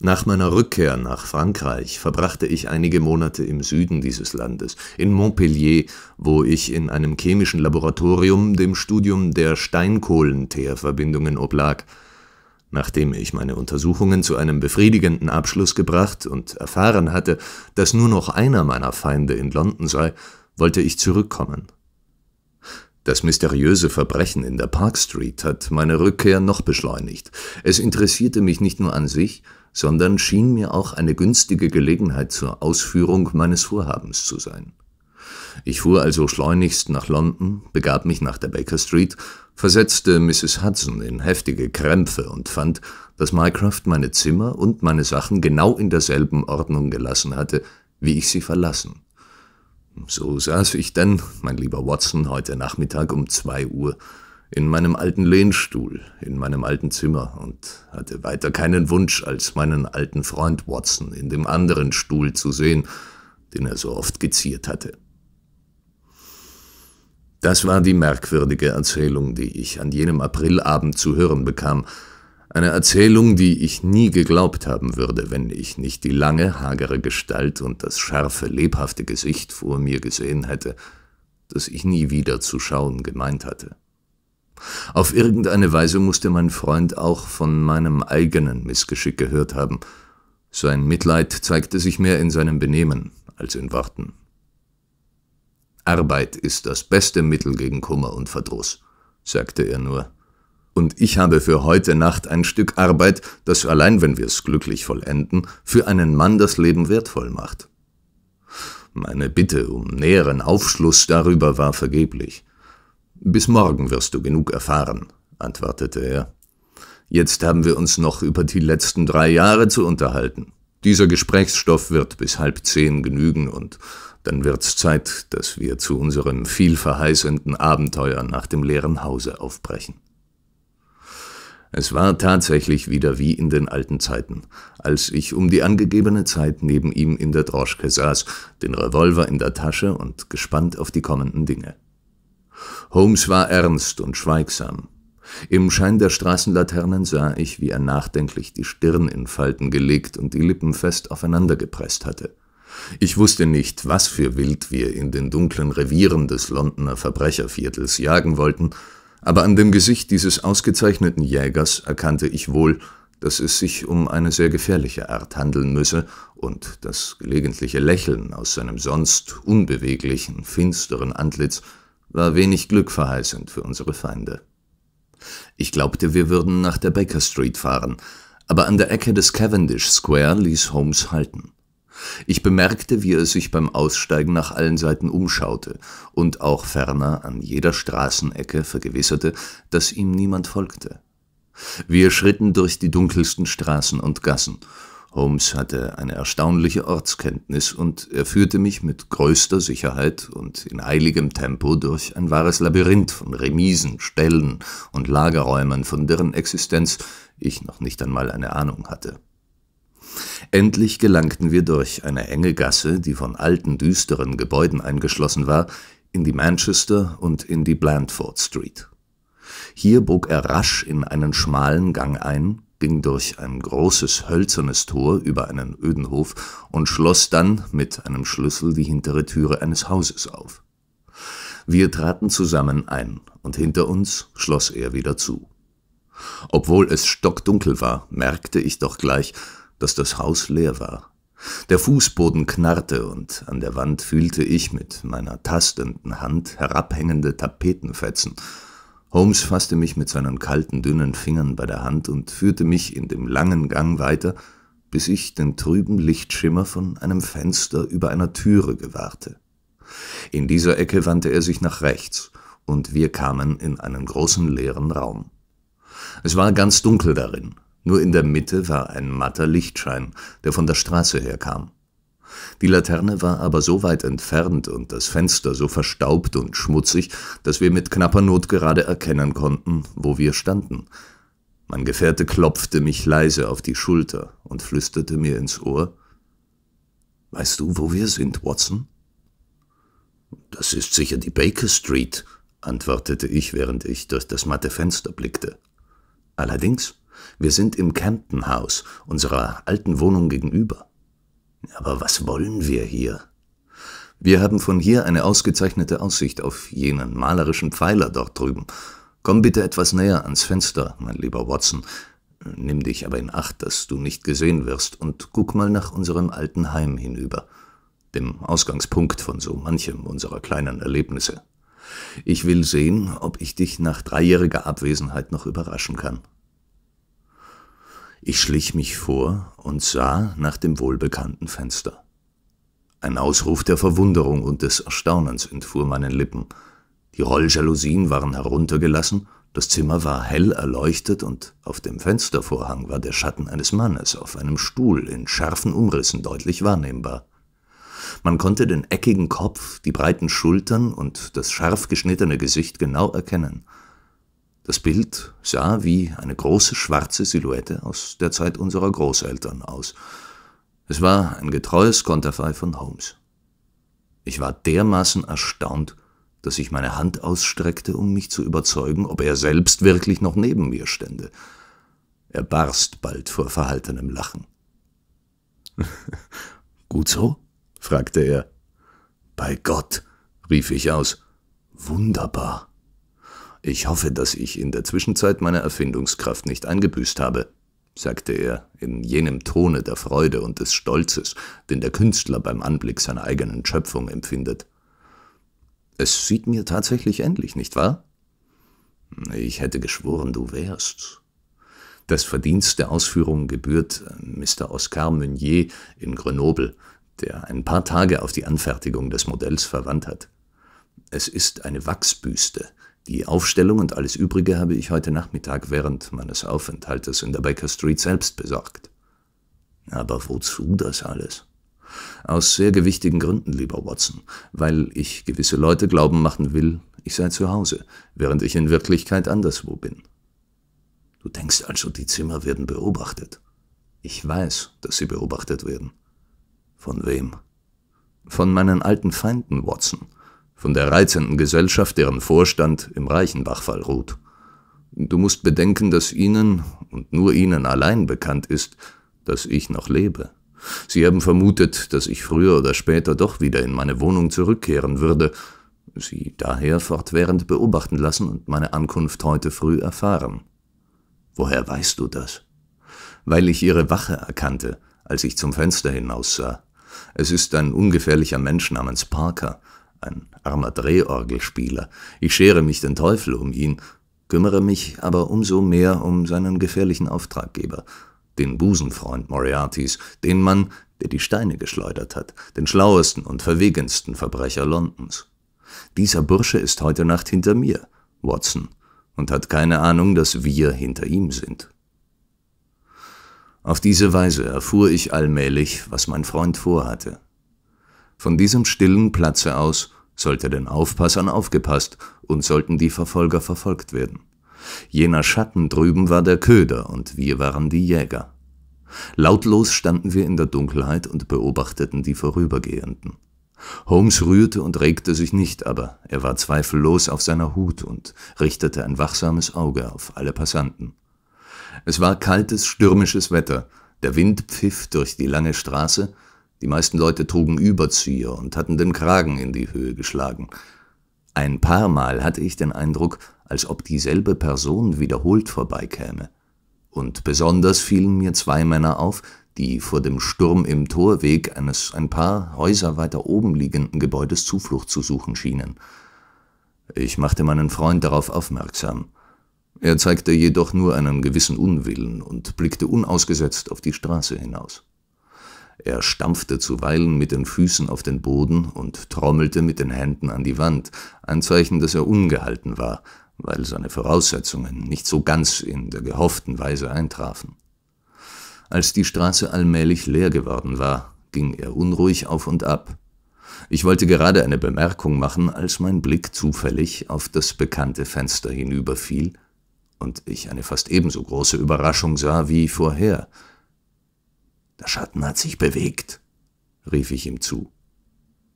Nach meiner Rückkehr nach Frankreich verbrachte ich einige Monate im Süden dieses Landes, in Montpellier, wo ich in einem chemischen Laboratorium dem Studium der Steinkohlenteerverbindungen oblag. Nachdem ich meine Untersuchungen zu einem befriedigenden Abschluss gebracht und erfahren hatte, dass nur noch einer meiner Feinde in London sei, wollte ich zurückkommen. Das mysteriöse Verbrechen in der Park Street hat meine Rückkehr noch beschleunigt. Es interessierte mich nicht nur an sich, sondern schien mir auch eine günstige Gelegenheit zur Ausführung meines Vorhabens zu sein. Ich fuhr also schleunigst nach London, begab mich nach der Baker Street versetzte Mrs. Hudson in heftige Krämpfe und fand, dass Mycroft meine Zimmer und meine Sachen genau in derselben Ordnung gelassen hatte, wie ich sie verlassen. So saß ich denn, mein lieber Watson, heute Nachmittag um zwei Uhr in meinem alten Lehnstuhl, in meinem alten Zimmer und hatte weiter keinen Wunsch, als meinen alten Freund Watson in dem anderen Stuhl zu sehen, den er so oft geziert hatte. Das war die merkwürdige Erzählung, die ich an jenem Aprilabend zu hören bekam, eine Erzählung, die ich nie geglaubt haben würde, wenn ich nicht die lange, hagere Gestalt und das scharfe, lebhafte Gesicht vor mir gesehen hätte, das ich nie wieder zu schauen gemeint hatte. Auf irgendeine Weise musste mein Freund auch von meinem eigenen Missgeschick gehört haben. Sein Mitleid zeigte sich mehr in seinem Benehmen als in Worten. Arbeit ist das beste Mittel gegen Kummer und Verdruss, sagte er nur. Und ich habe für heute Nacht ein Stück Arbeit, das allein, wenn wir es glücklich vollenden, für einen Mann das Leben wertvoll macht. Meine Bitte um näheren Aufschluss darüber war vergeblich. Bis morgen wirst du genug erfahren, antwortete er. Jetzt haben wir uns noch über die letzten drei Jahre zu unterhalten. Dieser Gesprächsstoff wird bis halb zehn genügen und dann wird's Zeit, dass wir zu unserem vielverheißenden Abenteuer nach dem leeren Hause aufbrechen. Es war tatsächlich wieder wie in den alten Zeiten, als ich um die angegebene Zeit neben ihm in der Droschke saß, den Revolver in der Tasche und gespannt auf die kommenden Dinge. Holmes war ernst und schweigsam. Im Schein der Straßenlaternen sah ich, wie er nachdenklich die Stirn in Falten gelegt und die Lippen fest aufeinandergepresst hatte. Ich wusste nicht, was für Wild wir in den dunklen Revieren des Londoner Verbrecherviertels jagen wollten, aber an dem Gesicht dieses ausgezeichneten Jägers erkannte ich wohl, dass es sich um eine sehr gefährliche Art handeln müsse und das gelegentliche Lächeln aus seinem sonst unbeweglichen, finsteren Antlitz war wenig glückverheißend für unsere Feinde. Ich glaubte, wir würden nach der Baker Street fahren, aber an der Ecke des Cavendish Square ließ Holmes halten. Ich bemerkte, wie er sich beim Aussteigen nach allen Seiten umschaute und auch ferner an jeder Straßenecke vergewisserte, dass ihm niemand folgte. Wir schritten durch die dunkelsten Straßen und Gassen. Holmes hatte eine erstaunliche Ortskenntnis und er führte mich mit größter Sicherheit und in eiligem Tempo durch ein wahres Labyrinth von Remisen, Stellen und Lagerräumen, von deren Existenz ich noch nicht einmal eine Ahnung hatte. Endlich gelangten wir durch eine enge Gasse, die von alten, düsteren Gebäuden eingeschlossen war, in die Manchester und in die Blandford Street. Hier bog er rasch in einen schmalen Gang ein, ging durch ein großes hölzernes Tor über einen öden Hof und schloss dann mit einem Schlüssel die hintere Türe eines Hauses auf. Wir traten zusammen ein, und hinter uns schloss er wieder zu. Obwohl es stockdunkel war, merkte ich doch gleich, dass das Haus leer war. Der Fußboden knarrte und an der Wand fühlte ich mit meiner tastenden Hand herabhängende Tapetenfetzen. Holmes fasste mich mit seinen kalten, dünnen Fingern bei der Hand und führte mich in dem langen Gang weiter, bis ich den trüben Lichtschimmer von einem Fenster über einer Türe gewahrte. In dieser Ecke wandte er sich nach rechts, und wir kamen in einen großen leeren Raum. Es war ganz dunkel darin, nur in der Mitte war ein matter Lichtschein, der von der Straße herkam. Die Laterne war aber so weit entfernt und das Fenster so verstaubt und schmutzig, dass wir mit knapper Not gerade erkennen konnten, wo wir standen. Mein Gefährte klopfte mich leise auf die Schulter und flüsterte mir ins Ohr Weißt du, wo wir sind, Watson? Das ist sicher die Baker Street, antwortete ich, während ich durch das matte Fenster blickte. Allerdings, wir sind im camden House, unserer alten Wohnung gegenüber. Aber was wollen wir hier? Wir haben von hier eine ausgezeichnete Aussicht auf jenen malerischen Pfeiler dort drüben. Komm bitte etwas näher ans Fenster, mein lieber Watson. Nimm dich aber in Acht, dass du nicht gesehen wirst, und guck mal nach unserem alten Heim hinüber, dem Ausgangspunkt von so manchem unserer kleinen Erlebnisse. Ich will sehen, ob ich dich nach dreijähriger Abwesenheit noch überraschen kann. Ich schlich mich vor und sah nach dem wohlbekannten Fenster. Ein Ausruf der Verwunderung und des Erstaunens entfuhr meinen Lippen. Die Rolljalousien waren heruntergelassen, das Zimmer war hell erleuchtet und auf dem Fenstervorhang war der Schatten eines Mannes auf einem Stuhl in scharfen Umrissen deutlich wahrnehmbar. Man konnte den eckigen Kopf, die breiten Schultern und das scharf geschnittene Gesicht genau erkennen – das Bild sah wie eine große schwarze Silhouette aus der Zeit unserer Großeltern aus. Es war ein getreues Konterfei von Holmes. Ich war dermaßen erstaunt, dass ich meine Hand ausstreckte, um mich zu überzeugen, ob er selbst wirklich noch neben mir stände. Er barst bald vor verhaltenem Lachen. Gut so? fragte er. Bei Gott, rief ich aus. Wunderbar. Ich hoffe, dass ich in der Zwischenzeit meine Erfindungskraft nicht eingebüßt habe, sagte er in jenem Tone der Freude und des Stolzes, den der Künstler beim Anblick seiner eigenen Schöpfung empfindet. Es sieht mir tatsächlich ähnlich, nicht wahr? Ich hätte geschworen, du wärst. Das Verdienst der Ausführung gebührt äh, Mr. Oscar Meunier in Grenoble, der ein paar Tage auf die Anfertigung des Modells verwandt hat. Es ist eine Wachsbüste, die Aufstellung und alles Übrige habe ich heute Nachmittag während meines Aufenthaltes in der Baker Street selbst besorgt. Aber wozu das alles? Aus sehr gewichtigen Gründen, lieber Watson, weil ich gewisse Leute glauben machen will, ich sei zu Hause, während ich in Wirklichkeit anderswo bin. Du denkst also, die Zimmer werden beobachtet. Ich weiß, dass sie beobachtet werden. Von wem? Von meinen alten Feinden, Watson von der reizenden Gesellschaft, deren Vorstand im Reichenbachfall ruht. Du musst bedenken, dass ihnen und nur ihnen allein bekannt ist, dass ich noch lebe. Sie haben vermutet, dass ich früher oder später doch wieder in meine Wohnung zurückkehren würde, sie daher fortwährend beobachten lassen und meine Ankunft heute früh erfahren. Woher weißt du das? Weil ich ihre Wache erkannte, als ich zum Fenster hinaussah. Es ist ein ungefährlicher Mensch namens Parker, ein armer Drehorgelspieler. Ich schere mich den Teufel um ihn, kümmere mich aber umso mehr um seinen gefährlichen Auftraggeber, den Busenfreund Moriartys, den Mann, der die Steine geschleudert hat, den schlauesten und verwegensten Verbrecher Londons. Dieser Bursche ist heute Nacht hinter mir, Watson, und hat keine Ahnung, dass wir hinter ihm sind. Auf diese Weise erfuhr ich allmählich, was mein Freund vorhatte. Von diesem stillen Platze aus sollte den Aufpassern aufgepasst und sollten die Verfolger verfolgt werden. Jener Schatten drüben war der Köder und wir waren die Jäger. Lautlos standen wir in der Dunkelheit und beobachteten die Vorübergehenden. Holmes rührte und regte sich nicht, aber er war zweifellos auf seiner Hut und richtete ein wachsames Auge auf alle Passanten. Es war kaltes, stürmisches Wetter, der Wind pfiff durch die lange Straße, die meisten Leute trugen Überzieher und hatten den Kragen in die Höhe geschlagen. Ein paar Mal hatte ich den Eindruck, als ob dieselbe Person wiederholt vorbeikäme. Und besonders fielen mir zwei Männer auf, die vor dem Sturm im Torweg eines ein paar Häuser weiter oben liegenden Gebäudes Zuflucht zu suchen schienen. Ich machte meinen Freund darauf aufmerksam. Er zeigte jedoch nur einen gewissen Unwillen und blickte unausgesetzt auf die Straße hinaus. Er stampfte zuweilen mit den Füßen auf den Boden und trommelte mit den Händen an die Wand, ein Zeichen, dass er ungehalten war, weil seine Voraussetzungen nicht so ganz in der gehofften Weise eintrafen. Als die Straße allmählich leer geworden war, ging er unruhig auf und ab. Ich wollte gerade eine Bemerkung machen, als mein Blick zufällig auf das bekannte Fenster hinüberfiel und ich eine fast ebenso große Überraschung sah wie vorher – der Schatten hat sich bewegt, rief ich ihm zu.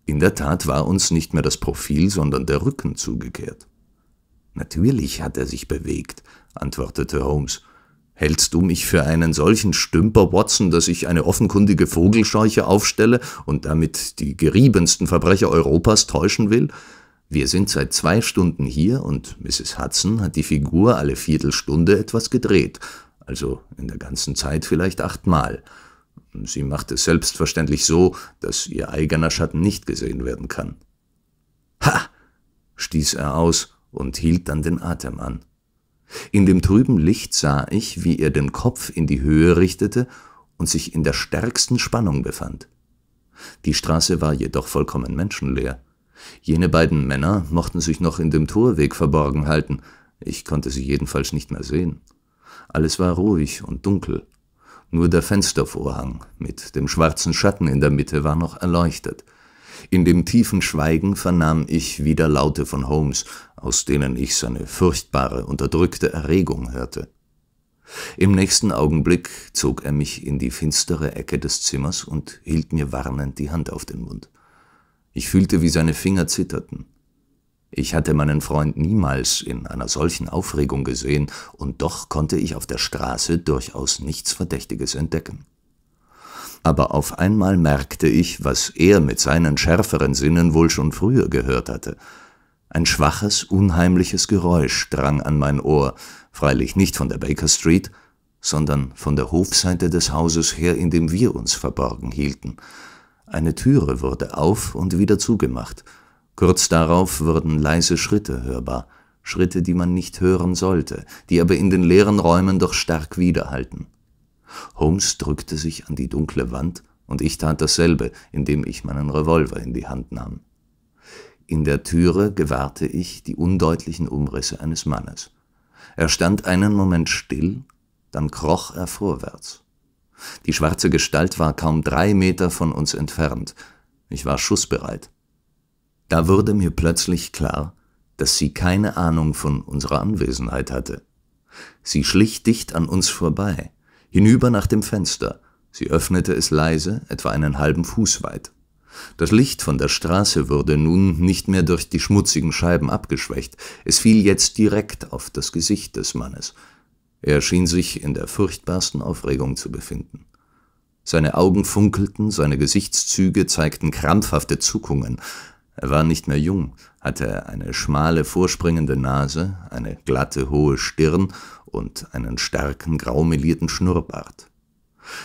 In der Tat war uns nicht mehr das Profil, sondern der Rücken zugekehrt. Natürlich hat er sich bewegt, antwortete Holmes. Hältst du mich für einen solchen Stümper, Watson, dass ich eine offenkundige Vogelscheuche aufstelle und damit die geriebensten Verbrecher Europas täuschen will? Wir sind seit zwei Stunden hier und Mrs. Hudson hat die Figur alle Viertelstunde etwas gedreht, also in der ganzen Zeit vielleicht achtmal. Sie macht es selbstverständlich so, dass ihr eigener Schatten nicht gesehen werden kann. Ha! stieß er aus und hielt dann den Atem an. In dem trüben Licht sah ich, wie er den Kopf in die Höhe richtete und sich in der stärksten Spannung befand. Die Straße war jedoch vollkommen menschenleer. Jene beiden Männer mochten sich noch in dem Torweg verborgen halten, ich konnte sie jedenfalls nicht mehr sehen. Alles war ruhig und dunkel nur der Fenstervorhang mit dem schwarzen Schatten in der Mitte war noch erleuchtet. In dem tiefen Schweigen vernahm ich wieder Laute von Holmes, aus denen ich seine furchtbare, unterdrückte Erregung hörte. Im nächsten Augenblick zog er mich in die finstere Ecke des Zimmers und hielt mir warnend die Hand auf den Mund. Ich fühlte, wie seine Finger zitterten. Ich hatte meinen Freund niemals in einer solchen Aufregung gesehen, und doch konnte ich auf der Straße durchaus nichts Verdächtiges entdecken. Aber auf einmal merkte ich, was er mit seinen schärferen Sinnen wohl schon früher gehört hatte. Ein schwaches, unheimliches Geräusch drang an mein Ohr, freilich nicht von der Baker Street, sondern von der Hofseite des Hauses her, in dem wir uns verborgen hielten. Eine Türe wurde auf und wieder zugemacht, Kurz darauf wurden leise Schritte hörbar, Schritte, die man nicht hören sollte, die aber in den leeren Räumen doch stark widerhalten. Holmes drückte sich an die dunkle Wand, und ich tat dasselbe, indem ich meinen Revolver in die Hand nahm. In der Türe gewahrte ich die undeutlichen Umrisse eines Mannes. Er stand einen Moment still, dann kroch er vorwärts. Die schwarze Gestalt war kaum drei Meter von uns entfernt. Ich war schussbereit. Da wurde mir plötzlich klar, dass sie keine Ahnung von unserer Anwesenheit hatte. Sie schlich dicht an uns vorbei, hinüber nach dem Fenster. Sie öffnete es leise, etwa einen halben Fuß weit. Das Licht von der Straße wurde nun nicht mehr durch die schmutzigen Scheiben abgeschwächt, es fiel jetzt direkt auf das Gesicht des Mannes. Er schien sich in der furchtbarsten Aufregung zu befinden. Seine Augen funkelten, seine Gesichtszüge zeigten krampfhafte Zuckungen, er war nicht mehr jung, hatte eine schmale, vorspringende Nase, eine glatte, hohe Stirn und einen starken, graumelierten Schnurrbart.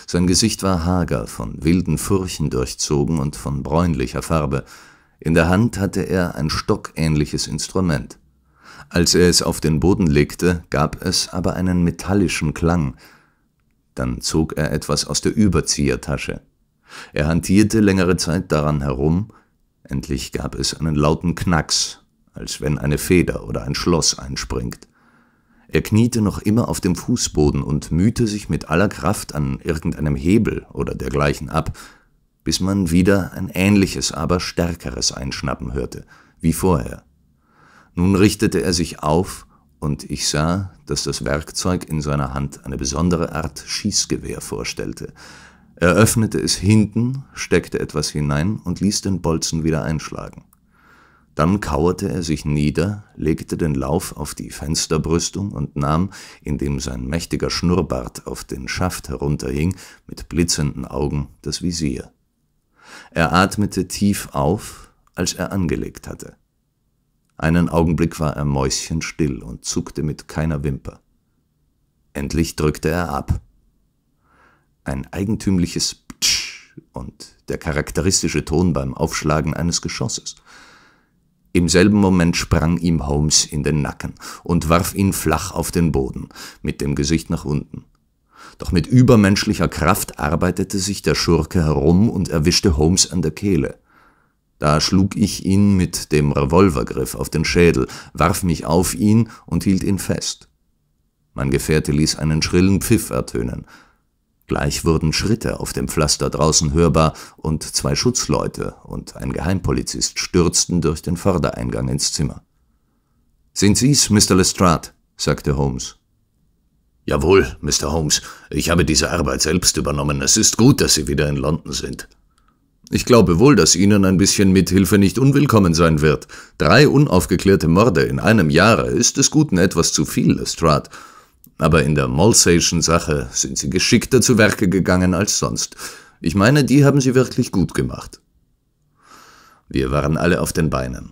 Sein Gesicht war hager, von wilden Furchen durchzogen und von bräunlicher Farbe. In der Hand hatte er ein stockähnliches Instrument. Als er es auf den Boden legte, gab es aber einen metallischen Klang. Dann zog er etwas aus der Überziehertasche. Er hantierte längere Zeit daran herum, Endlich gab es einen lauten Knacks, als wenn eine Feder oder ein Schloss einspringt. Er kniete noch immer auf dem Fußboden und mühte sich mit aller Kraft an irgendeinem Hebel oder dergleichen ab, bis man wieder ein ähnliches, aber stärkeres Einschnappen hörte, wie vorher. Nun richtete er sich auf, und ich sah, dass das Werkzeug in seiner Hand eine besondere Art Schießgewehr vorstellte, er öffnete es hinten, steckte etwas hinein und ließ den Bolzen wieder einschlagen. Dann kauerte er sich nieder, legte den Lauf auf die Fensterbrüstung und nahm, indem sein mächtiger Schnurrbart auf den Schaft herunterhing, mit blitzenden Augen das Visier. Er atmete tief auf, als er angelegt hatte. Einen Augenblick war er mäuschenstill und zuckte mit keiner Wimper. Endlich drückte er ab ein eigentümliches Psch und der charakteristische Ton beim Aufschlagen eines Geschosses. Im selben Moment sprang ihm Holmes in den Nacken und warf ihn flach auf den Boden, mit dem Gesicht nach unten. Doch mit übermenschlicher Kraft arbeitete sich der Schurke herum und erwischte Holmes an der Kehle. Da schlug ich ihn mit dem Revolvergriff auf den Schädel, warf mich auf ihn und hielt ihn fest. Mein Gefährte ließ einen schrillen Pfiff ertönen, Gleich wurden Schritte auf dem Pflaster draußen hörbar und zwei Schutzleute und ein Geheimpolizist stürzten durch den Vordereingang ins Zimmer. »Sind Sie's, Mr. Lestrade?« sagte Holmes. »Jawohl, Mr. Holmes. Ich habe diese Arbeit selbst übernommen. Es ist gut, dass Sie wieder in London sind.« ich glaube wohl, dass Ihnen ein bisschen Mithilfe nicht unwillkommen sein wird. Drei unaufgeklärte Morde in einem Jahre ist des Guten etwas zu viel, Lestrade aber in der Molsation Sache sind sie geschickter zu Werke gegangen als sonst. Ich meine, die haben sie wirklich gut gemacht. Wir waren alle auf den Beinen.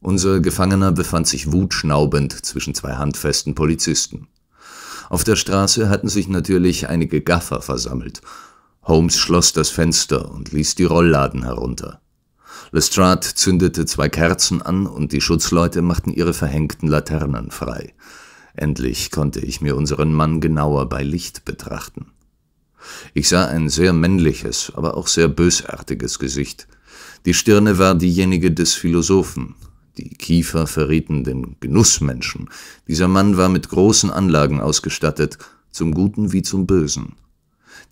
Unser Gefangener befand sich wutschnaubend zwischen zwei handfesten Polizisten. Auf der Straße hatten sich natürlich einige Gaffer versammelt. Holmes schloss das Fenster und ließ die Rollladen herunter. Lestrade zündete zwei Kerzen an und die Schutzleute machten ihre verhängten Laternen frei. Endlich konnte ich mir unseren Mann genauer bei Licht betrachten. Ich sah ein sehr männliches, aber auch sehr bösartiges Gesicht. Die Stirne war diejenige des Philosophen, die Kiefer verrieten den Genussmenschen. Dieser Mann war mit großen Anlagen ausgestattet, zum Guten wie zum Bösen.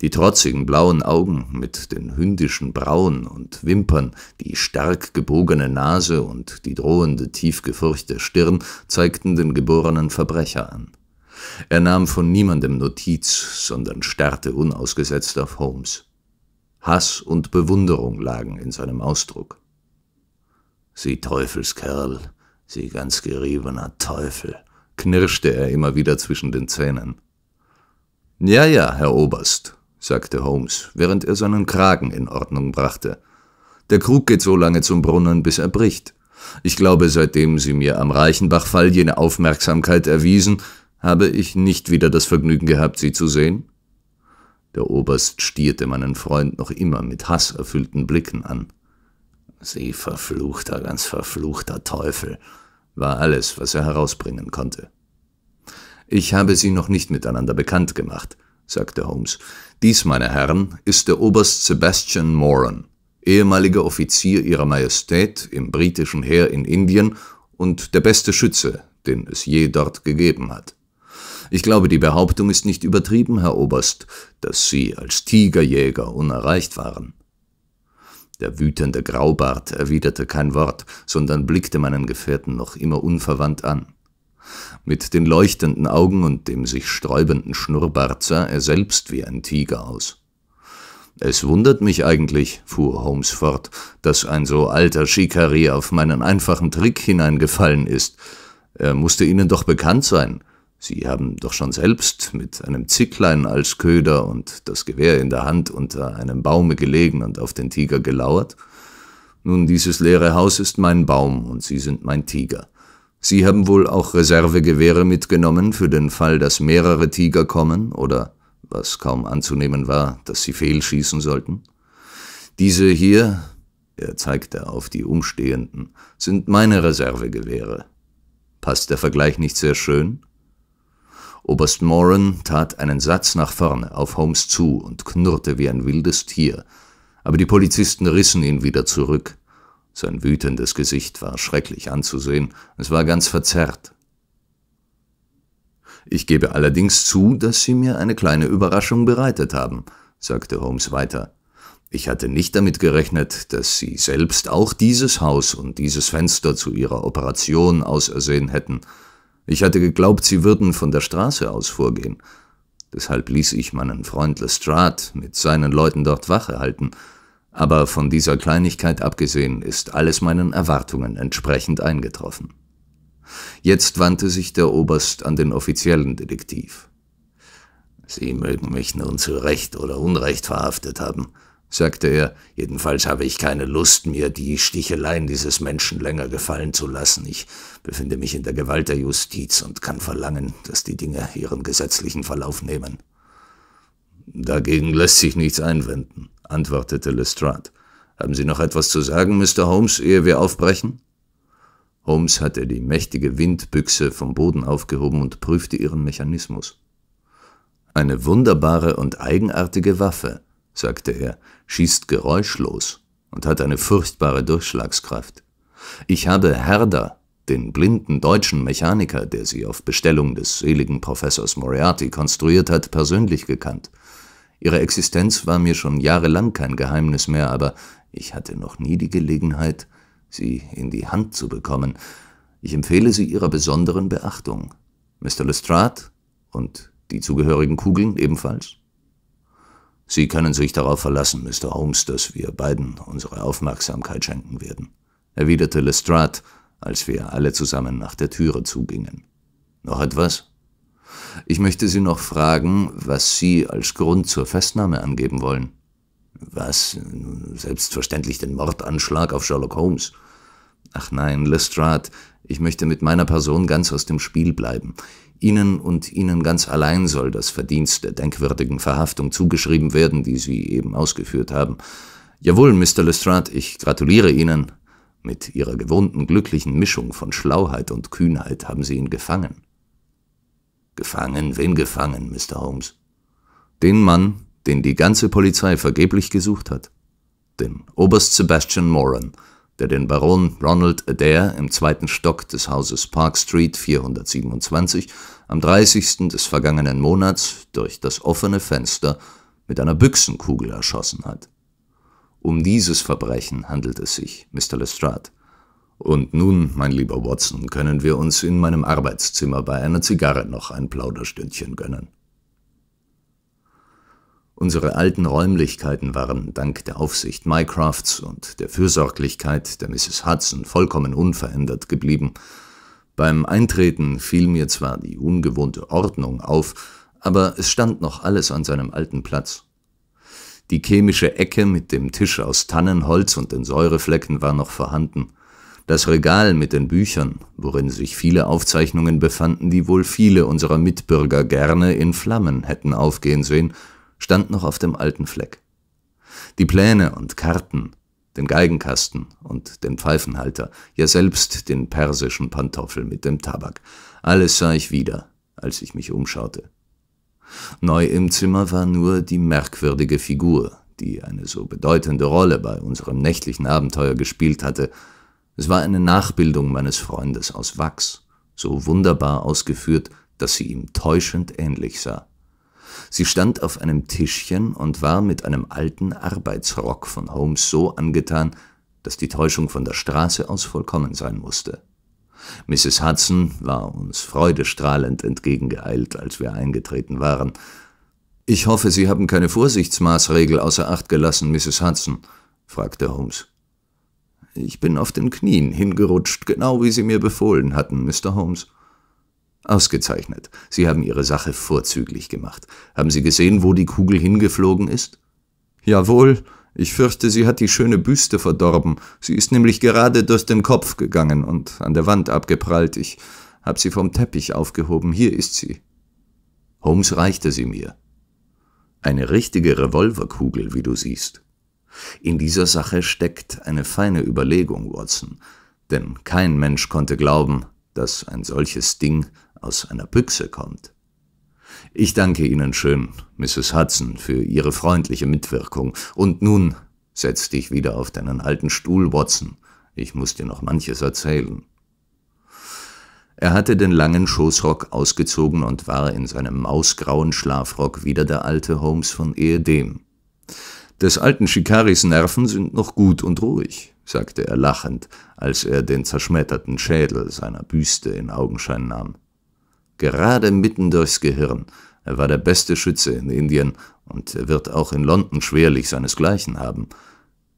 Die trotzigen blauen Augen mit den hündischen Brauen und Wimpern, die stark gebogene Nase und die drohende, tief gefurchte Stirn zeigten den geborenen Verbrecher an. Er nahm von niemandem Notiz, sondern starrte unausgesetzt auf Holmes. Hass und Bewunderung lagen in seinem Ausdruck. Sie Teufelskerl, Sie ganz geriebener Teufel, knirschte er immer wieder zwischen den Zähnen. Ja, ja, Herr Oberst, sagte Holmes, während er seinen Kragen in Ordnung brachte. Der Krug geht so lange zum Brunnen, bis er bricht. Ich glaube, seitdem Sie mir am Reichenbach-Fall jene Aufmerksamkeit erwiesen, habe ich nicht wieder das Vergnügen gehabt, Sie zu sehen? Der Oberst stierte meinen Freund noch immer mit hasserfüllten Blicken an. Sie verfluchter, ganz verfluchter Teufel, war alles, was er herausbringen konnte. Ich habe Sie noch nicht miteinander bekannt gemacht, sagte Holmes. Dies, meine Herren, ist der Oberst Sebastian Moran, ehemaliger Offizier Ihrer Majestät im britischen Heer in Indien und der beste Schütze, den es je dort gegeben hat. Ich glaube, die Behauptung ist nicht übertrieben, Herr Oberst, dass Sie als Tigerjäger unerreicht waren. Der wütende Graubart erwiderte kein Wort, sondern blickte meinen Gefährten noch immer unverwandt an. Mit den leuchtenden Augen und dem sich sträubenden Schnurrbart sah er selbst wie ein Tiger aus. Es wundert mich eigentlich, fuhr Holmes fort, dass ein so alter Schikari auf meinen einfachen Trick hineingefallen ist. Er musste Ihnen doch bekannt sein. Sie haben doch schon selbst mit einem Zicklein als Köder und das Gewehr in der Hand unter einem Baume gelegen und auf den Tiger gelauert. Nun, dieses leere Haus ist mein Baum und Sie sind mein Tiger. Sie haben wohl auch Reservegewehre mitgenommen für den Fall, dass mehrere Tiger kommen oder, was kaum anzunehmen war, dass sie fehlschießen sollten? Diese hier, er zeigte auf die Umstehenden, sind meine Reservegewehre. Passt der Vergleich nicht sehr schön? Oberst Moran tat einen Satz nach vorne auf Holmes zu und knurrte wie ein wildes Tier, aber die Polizisten rissen ihn wieder zurück. Sein wütendes Gesicht war schrecklich anzusehen, es war ganz verzerrt. Ich gebe allerdings zu, dass Sie mir eine kleine Überraschung bereitet haben, sagte Holmes weiter. Ich hatte nicht damit gerechnet, dass Sie selbst auch dieses Haus und dieses Fenster zu Ihrer Operation ausersehen hätten. Ich hatte geglaubt, Sie würden von der Straße aus vorgehen. Deshalb ließ ich meinen Freund Lestrade mit seinen Leuten dort Wache halten, aber von dieser Kleinigkeit abgesehen ist alles meinen Erwartungen entsprechend eingetroffen. Jetzt wandte sich der Oberst an den offiziellen Detektiv. Sie mögen mich nun zu Recht oder Unrecht verhaftet haben, sagte er, jedenfalls habe ich keine Lust, mir die Sticheleien dieses Menschen länger gefallen zu lassen. Ich befinde mich in der Gewalt der Justiz und kann verlangen, dass die Dinge ihren gesetzlichen Verlauf nehmen. Dagegen lässt sich nichts einwenden antwortete Lestrade. Haben Sie noch etwas zu sagen, Mr. Holmes, ehe wir aufbrechen? Holmes hatte die mächtige Windbüchse vom Boden aufgehoben und prüfte ihren Mechanismus. Eine wunderbare und eigenartige Waffe, sagte er, schießt geräuschlos und hat eine furchtbare Durchschlagskraft. Ich habe Herder, den blinden deutschen Mechaniker, der sie auf Bestellung des seligen Professors Moriarty konstruiert hat, persönlich gekannt. Ihre Existenz war mir schon jahrelang kein Geheimnis mehr, aber ich hatte noch nie die Gelegenheit, sie in die Hand zu bekommen. Ich empfehle sie Ihrer besonderen Beachtung. Mr. Lestrade und die zugehörigen Kugeln ebenfalls? Sie können sich darauf verlassen, Mr. Holmes, dass wir beiden unsere Aufmerksamkeit schenken werden, erwiderte Lestrade, als wir alle zusammen nach der Türe zugingen. Noch etwas? Ich möchte Sie noch fragen, was Sie als Grund zur Festnahme angeben wollen. Was? Selbstverständlich den Mordanschlag auf Sherlock Holmes. Ach nein, Lestrade, ich möchte mit meiner Person ganz aus dem Spiel bleiben. Ihnen und Ihnen ganz allein soll das Verdienst der denkwürdigen Verhaftung zugeschrieben werden, die Sie eben ausgeführt haben. Jawohl, Mr. Lestrade, ich gratuliere Ihnen. Mit Ihrer gewohnten glücklichen Mischung von Schlauheit und Kühnheit haben Sie ihn gefangen. Gefangen, wen gefangen, Mr. Holmes? Den Mann, den die ganze Polizei vergeblich gesucht hat. Den Oberst Sebastian Moran, der den Baron Ronald Adair im zweiten Stock des Hauses Park Street 427 am 30. des vergangenen Monats durch das offene Fenster mit einer Büchsenkugel erschossen hat. Um dieses Verbrechen handelt es sich, Mr. Lestrade. Und nun, mein lieber Watson, können wir uns in meinem Arbeitszimmer bei einer Zigarre noch ein Plauderstündchen gönnen. Unsere alten Räumlichkeiten waren dank der Aufsicht Mycrafts und der Fürsorglichkeit der Mrs. Hudson vollkommen unverändert geblieben. Beim Eintreten fiel mir zwar die ungewohnte Ordnung auf, aber es stand noch alles an seinem alten Platz. Die chemische Ecke mit dem Tisch aus Tannenholz und den Säureflecken war noch vorhanden, das Regal mit den Büchern, worin sich viele Aufzeichnungen befanden, die wohl viele unserer Mitbürger gerne in Flammen hätten aufgehen sehen, stand noch auf dem alten Fleck. Die Pläne und Karten, den Geigenkasten und den Pfeifenhalter, ja selbst den persischen Pantoffel mit dem Tabak, alles sah ich wieder, als ich mich umschaute. Neu im Zimmer war nur die merkwürdige Figur, die eine so bedeutende Rolle bei unserem nächtlichen Abenteuer gespielt hatte, es war eine Nachbildung meines Freundes aus Wachs, so wunderbar ausgeführt, dass sie ihm täuschend ähnlich sah. Sie stand auf einem Tischchen und war mit einem alten Arbeitsrock von Holmes so angetan, dass die Täuschung von der Straße aus vollkommen sein musste. Mrs. Hudson war uns freudestrahlend entgegengeeilt, als wir eingetreten waren. Ich hoffe, Sie haben keine Vorsichtsmaßregel außer Acht gelassen, Mrs. Hudson, fragte Holmes. Ich bin auf den Knien hingerutscht, genau wie Sie mir befohlen hatten, Mr. Holmes. Ausgezeichnet. Sie haben Ihre Sache vorzüglich gemacht. Haben Sie gesehen, wo die Kugel hingeflogen ist? Jawohl. Ich fürchte, sie hat die schöne Büste verdorben. Sie ist nämlich gerade durch den Kopf gegangen und an der Wand abgeprallt. Ich hab sie vom Teppich aufgehoben. Hier ist sie. Holmes reichte sie mir. Eine richtige Revolverkugel, wie du siehst. In dieser Sache steckt eine feine Überlegung, Watson, denn kein Mensch konnte glauben, dass ein solches Ding aus einer Büchse kommt. Ich danke Ihnen schön, Mrs. Hudson, für Ihre freundliche Mitwirkung. Und nun setz dich wieder auf deinen alten Stuhl, Watson. Ich muss dir noch manches erzählen. Er hatte den langen Schoßrock ausgezogen und war in seinem mausgrauen Schlafrock wieder der alte Holmes von ehedem. Des alten Shikaris Nerven sind noch gut und ruhig, sagte er lachend, als er den zerschmetterten Schädel seiner Büste in Augenschein nahm. Gerade mitten durchs Gehirn. Er war der beste Schütze in Indien und er wird auch in London schwerlich seinesgleichen haben.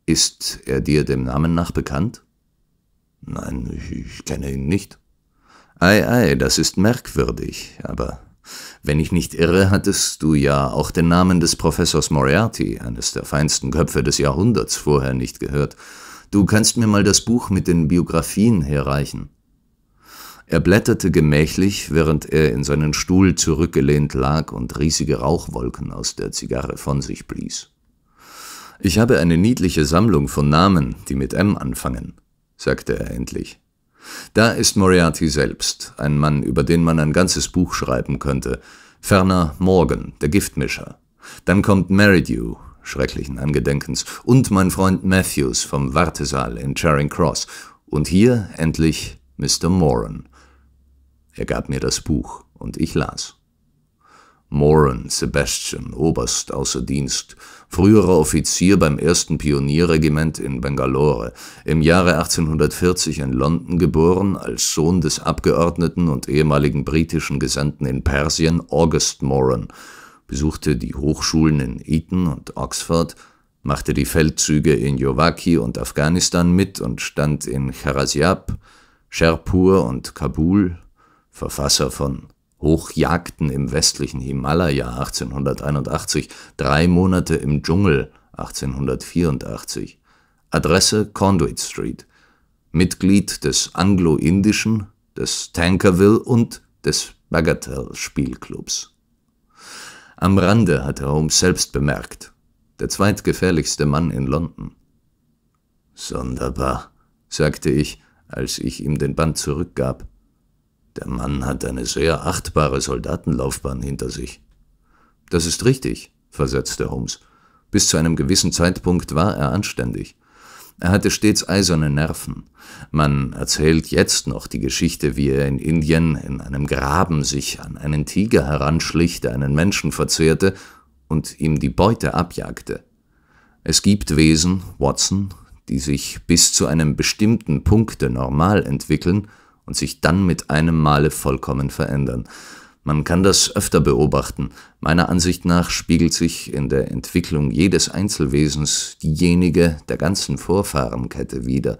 Ist er dir dem Namen nach bekannt? Nein, ich kenne ihn nicht. Ei, ei, das ist merkwürdig, aber wenn ich nicht irre, hattest du ja auch den Namen des Professors Moriarty, eines der feinsten Köpfe des Jahrhunderts, vorher nicht gehört. Du kannst mir mal das Buch mit den Biografien herreichen. Er blätterte gemächlich, während er in seinen Stuhl zurückgelehnt lag und riesige Rauchwolken aus der Zigarre von sich blies. Ich habe eine niedliche Sammlung von Namen, die mit M anfangen, sagte er endlich. Da ist Moriarty selbst, ein Mann, über den man ein ganzes Buch schreiben könnte. Ferner Morgan, der Giftmischer. Dann kommt Meridew, schrecklichen Angedenkens, und mein Freund Matthews vom Wartesaal in Charing Cross. Und hier endlich Mr. Moran. Er gab mir das Buch und ich las. Moran Sebastian, Oberst außer Dienst, früherer Offizier beim 1. Pionierregiment in Bangalore, im Jahre 1840 in London geboren, als Sohn des Abgeordneten und ehemaligen britischen Gesandten in Persien August Moran, besuchte die Hochschulen in Eton und Oxford, machte die Feldzüge in Jowaki und Afghanistan mit und stand in Charasiab, Sherpur und Kabul, Verfasser von Hochjagden im westlichen Himalaya 1881, drei Monate im Dschungel 1884. Adresse Conduit Street. Mitglied des Anglo-Indischen, des Tankerville und des Bagatelle Spielclubs. Am Rande hatte Holmes selbst bemerkt, der zweitgefährlichste Mann in London. Sonderbar, sagte ich, als ich ihm den Band zurückgab. Der Mann hat eine sehr achtbare Soldatenlaufbahn hinter sich. Das ist richtig, versetzte Holmes. Bis zu einem gewissen Zeitpunkt war er anständig. Er hatte stets eiserne Nerven. Man erzählt jetzt noch die Geschichte, wie er in Indien in einem Graben sich an einen Tiger heranschlich, der einen Menschen verzehrte und ihm die Beute abjagte. Es gibt Wesen, Watson, die sich bis zu einem bestimmten Punkte normal entwickeln und sich dann mit einem Male vollkommen verändern. Man kann das öfter beobachten. Meiner Ansicht nach spiegelt sich in der Entwicklung jedes Einzelwesens diejenige der ganzen Vorfahrenkette wider,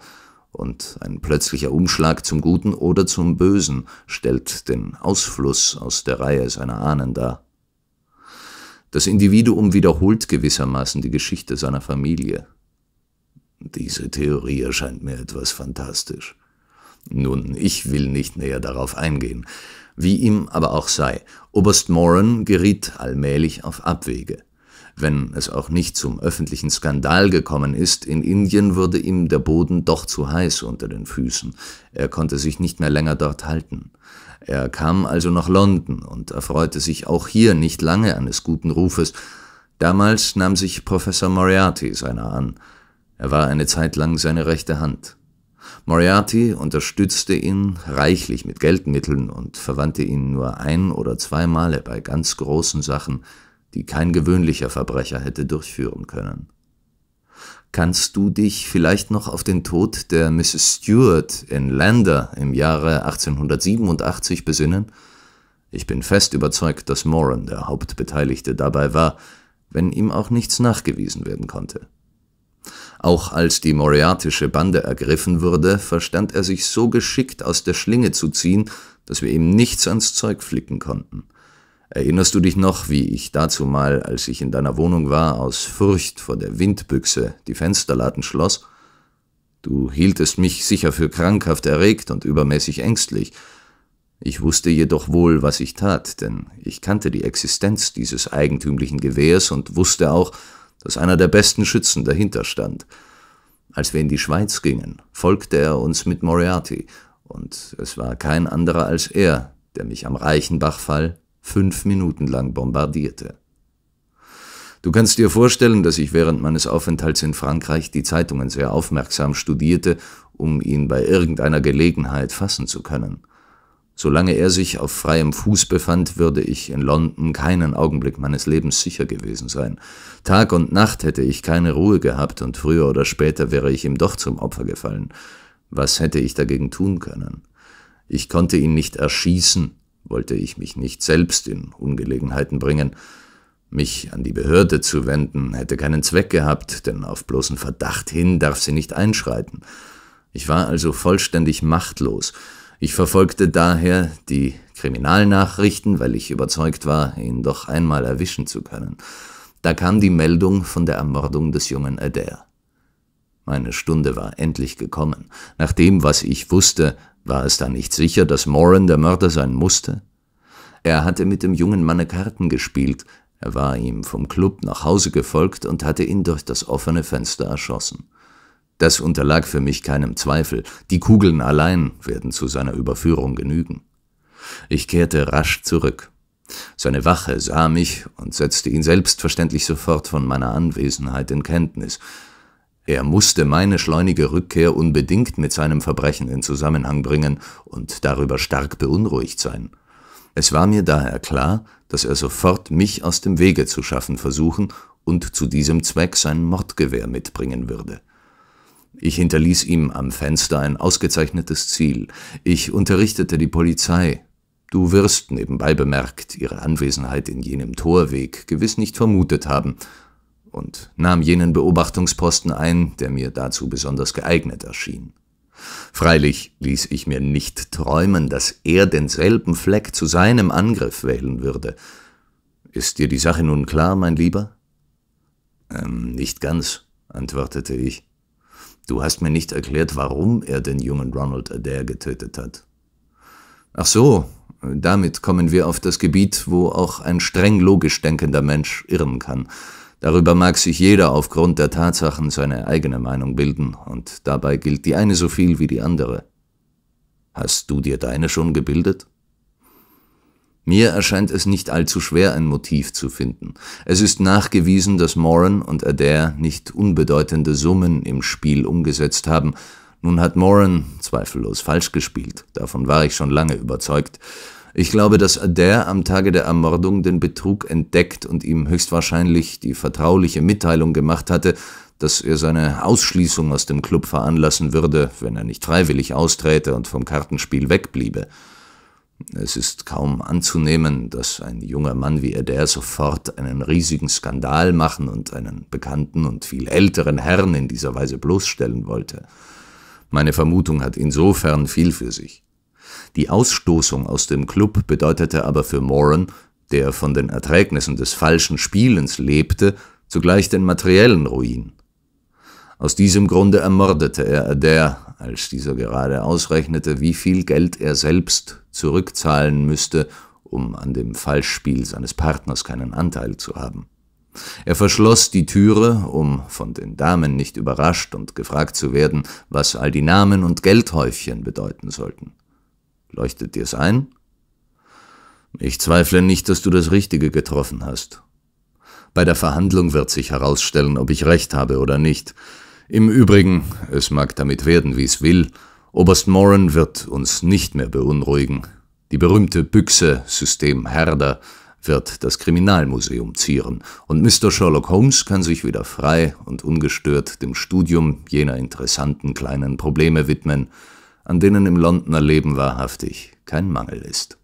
und ein plötzlicher Umschlag zum Guten oder zum Bösen stellt den Ausfluss aus der Reihe seiner Ahnen dar. Das Individuum wiederholt gewissermaßen die Geschichte seiner Familie. Diese Theorie erscheint mir etwas fantastisch. Nun, ich will nicht näher darauf eingehen. Wie ihm aber auch sei, Oberst Moran geriet allmählich auf Abwege. Wenn es auch nicht zum öffentlichen Skandal gekommen ist, in Indien wurde ihm der Boden doch zu heiß unter den Füßen. Er konnte sich nicht mehr länger dort halten. Er kam also nach London und erfreute sich auch hier nicht lange eines guten Rufes. Damals nahm sich Professor Moriarty seiner an. Er war eine Zeit lang seine rechte Hand. Moriarty unterstützte ihn reichlich mit Geldmitteln und verwandte ihn nur ein- oder zweimale bei ganz großen Sachen, die kein gewöhnlicher Verbrecher hätte durchführen können. Kannst du dich vielleicht noch auf den Tod der Mrs. Stewart in Lander im Jahre 1887 besinnen? Ich bin fest überzeugt, dass Moran der Hauptbeteiligte dabei war, wenn ihm auch nichts nachgewiesen werden konnte. Auch als die moriartische Bande ergriffen wurde, verstand er sich so geschickt aus der Schlinge zu ziehen, dass wir ihm nichts ans Zeug flicken konnten. Erinnerst du dich noch, wie ich dazu mal, als ich in deiner Wohnung war, aus Furcht vor der Windbüchse die Fensterladen schloss? Du hieltest mich sicher für krankhaft erregt und übermäßig ängstlich. Ich wusste jedoch wohl, was ich tat, denn ich kannte die Existenz dieses eigentümlichen Gewehrs und wusste auch, dass einer der besten Schützen dahinter stand. Als wir in die Schweiz gingen, folgte er uns mit Moriarty, und es war kein anderer als er, der mich am Reichenbachfall fünf Minuten lang bombardierte. Du kannst dir vorstellen, dass ich während meines Aufenthalts in Frankreich die Zeitungen sehr aufmerksam studierte, um ihn bei irgendeiner Gelegenheit fassen zu können. Solange er sich auf freiem Fuß befand, würde ich in London keinen Augenblick meines Lebens sicher gewesen sein. Tag und Nacht hätte ich keine Ruhe gehabt und früher oder später wäre ich ihm doch zum Opfer gefallen. Was hätte ich dagegen tun können? Ich konnte ihn nicht erschießen, wollte ich mich nicht selbst in Ungelegenheiten bringen. Mich an die Behörde zu wenden, hätte keinen Zweck gehabt, denn auf bloßen Verdacht hin darf sie nicht einschreiten. Ich war also vollständig machtlos. Ich verfolgte daher die Kriminalnachrichten, weil ich überzeugt war, ihn doch einmal erwischen zu können. Da kam die Meldung von der Ermordung des jungen Adair. Meine Stunde war endlich gekommen. Nach dem, was ich wusste, war es da nicht sicher, dass Moran der Mörder sein musste? Er hatte mit dem jungen Manne Karten gespielt, er war ihm vom Club nach Hause gefolgt und hatte ihn durch das offene Fenster erschossen. Das unterlag für mich keinem Zweifel. Die Kugeln allein werden zu seiner Überführung genügen. Ich kehrte rasch zurück. Seine Wache sah mich und setzte ihn selbstverständlich sofort von meiner Anwesenheit in Kenntnis. Er musste meine schleunige Rückkehr unbedingt mit seinem Verbrechen in Zusammenhang bringen und darüber stark beunruhigt sein. Es war mir daher klar, dass er sofort mich aus dem Wege zu schaffen versuchen und zu diesem Zweck sein Mordgewehr mitbringen würde. Ich hinterließ ihm am Fenster ein ausgezeichnetes Ziel. Ich unterrichtete die Polizei. Du wirst, nebenbei bemerkt, ihre Anwesenheit in jenem Torweg gewiss nicht vermutet haben, und nahm jenen Beobachtungsposten ein, der mir dazu besonders geeignet erschien. Freilich ließ ich mir nicht träumen, dass er denselben Fleck zu seinem Angriff wählen würde. Ist dir die Sache nun klar, mein Lieber? Ähm, nicht ganz, antwortete ich. Du hast mir nicht erklärt, warum er den jungen Ronald Adair getötet hat. Ach so, damit kommen wir auf das Gebiet, wo auch ein streng logisch denkender Mensch irren kann. Darüber mag sich jeder aufgrund der Tatsachen seine eigene Meinung bilden, und dabei gilt die eine so viel wie die andere. Hast du dir deine schon gebildet? Mir erscheint es nicht allzu schwer, ein Motiv zu finden. Es ist nachgewiesen, dass Moran und Adair nicht unbedeutende Summen im Spiel umgesetzt haben. Nun hat Moran zweifellos falsch gespielt, davon war ich schon lange überzeugt. Ich glaube, dass Adair am Tage der Ermordung den Betrug entdeckt und ihm höchstwahrscheinlich die vertrauliche Mitteilung gemacht hatte, dass er seine Ausschließung aus dem Club veranlassen würde, wenn er nicht freiwillig austräte und vom Kartenspiel wegbliebe. Es ist kaum anzunehmen, dass ein junger Mann wie er der sofort einen riesigen Skandal machen und einen bekannten und viel älteren Herrn in dieser Weise bloßstellen wollte. Meine Vermutung hat insofern viel für sich. Die Ausstoßung aus dem Club bedeutete aber für Moran, der von den Erträgnissen des falschen Spielens lebte, zugleich den materiellen Ruin. Aus diesem Grunde ermordete er Adair, als dieser gerade ausrechnete, wie viel Geld er selbst zurückzahlen müsste, um an dem Falschspiel seines Partners keinen Anteil zu haben. Er verschloss die Türe, um von den Damen nicht überrascht und gefragt zu werden, was all die Namen und Geldhäufchen bedeuten sollten. Leuchtet dir's ein? Ich zweifle nicht, dass du das Richtige getroffen hast. Bei der Verhandlung wird sich herausstellen, ob ich recht habe oder nicht. Im Übrigen, es mag damit werden, wie es will, Oberst Moran wird uns nicht mehr beunruhigen. Die berühmte Büchse System Herder wird das Kriminalmuseum zieren, und Mr. Sherlock Holmes kann sich wieder frei und ungestört dem Studium jener interessanten kleinen Probleme widmen, an denen im Londoner Leben wahrhaftig kein Mangel ist.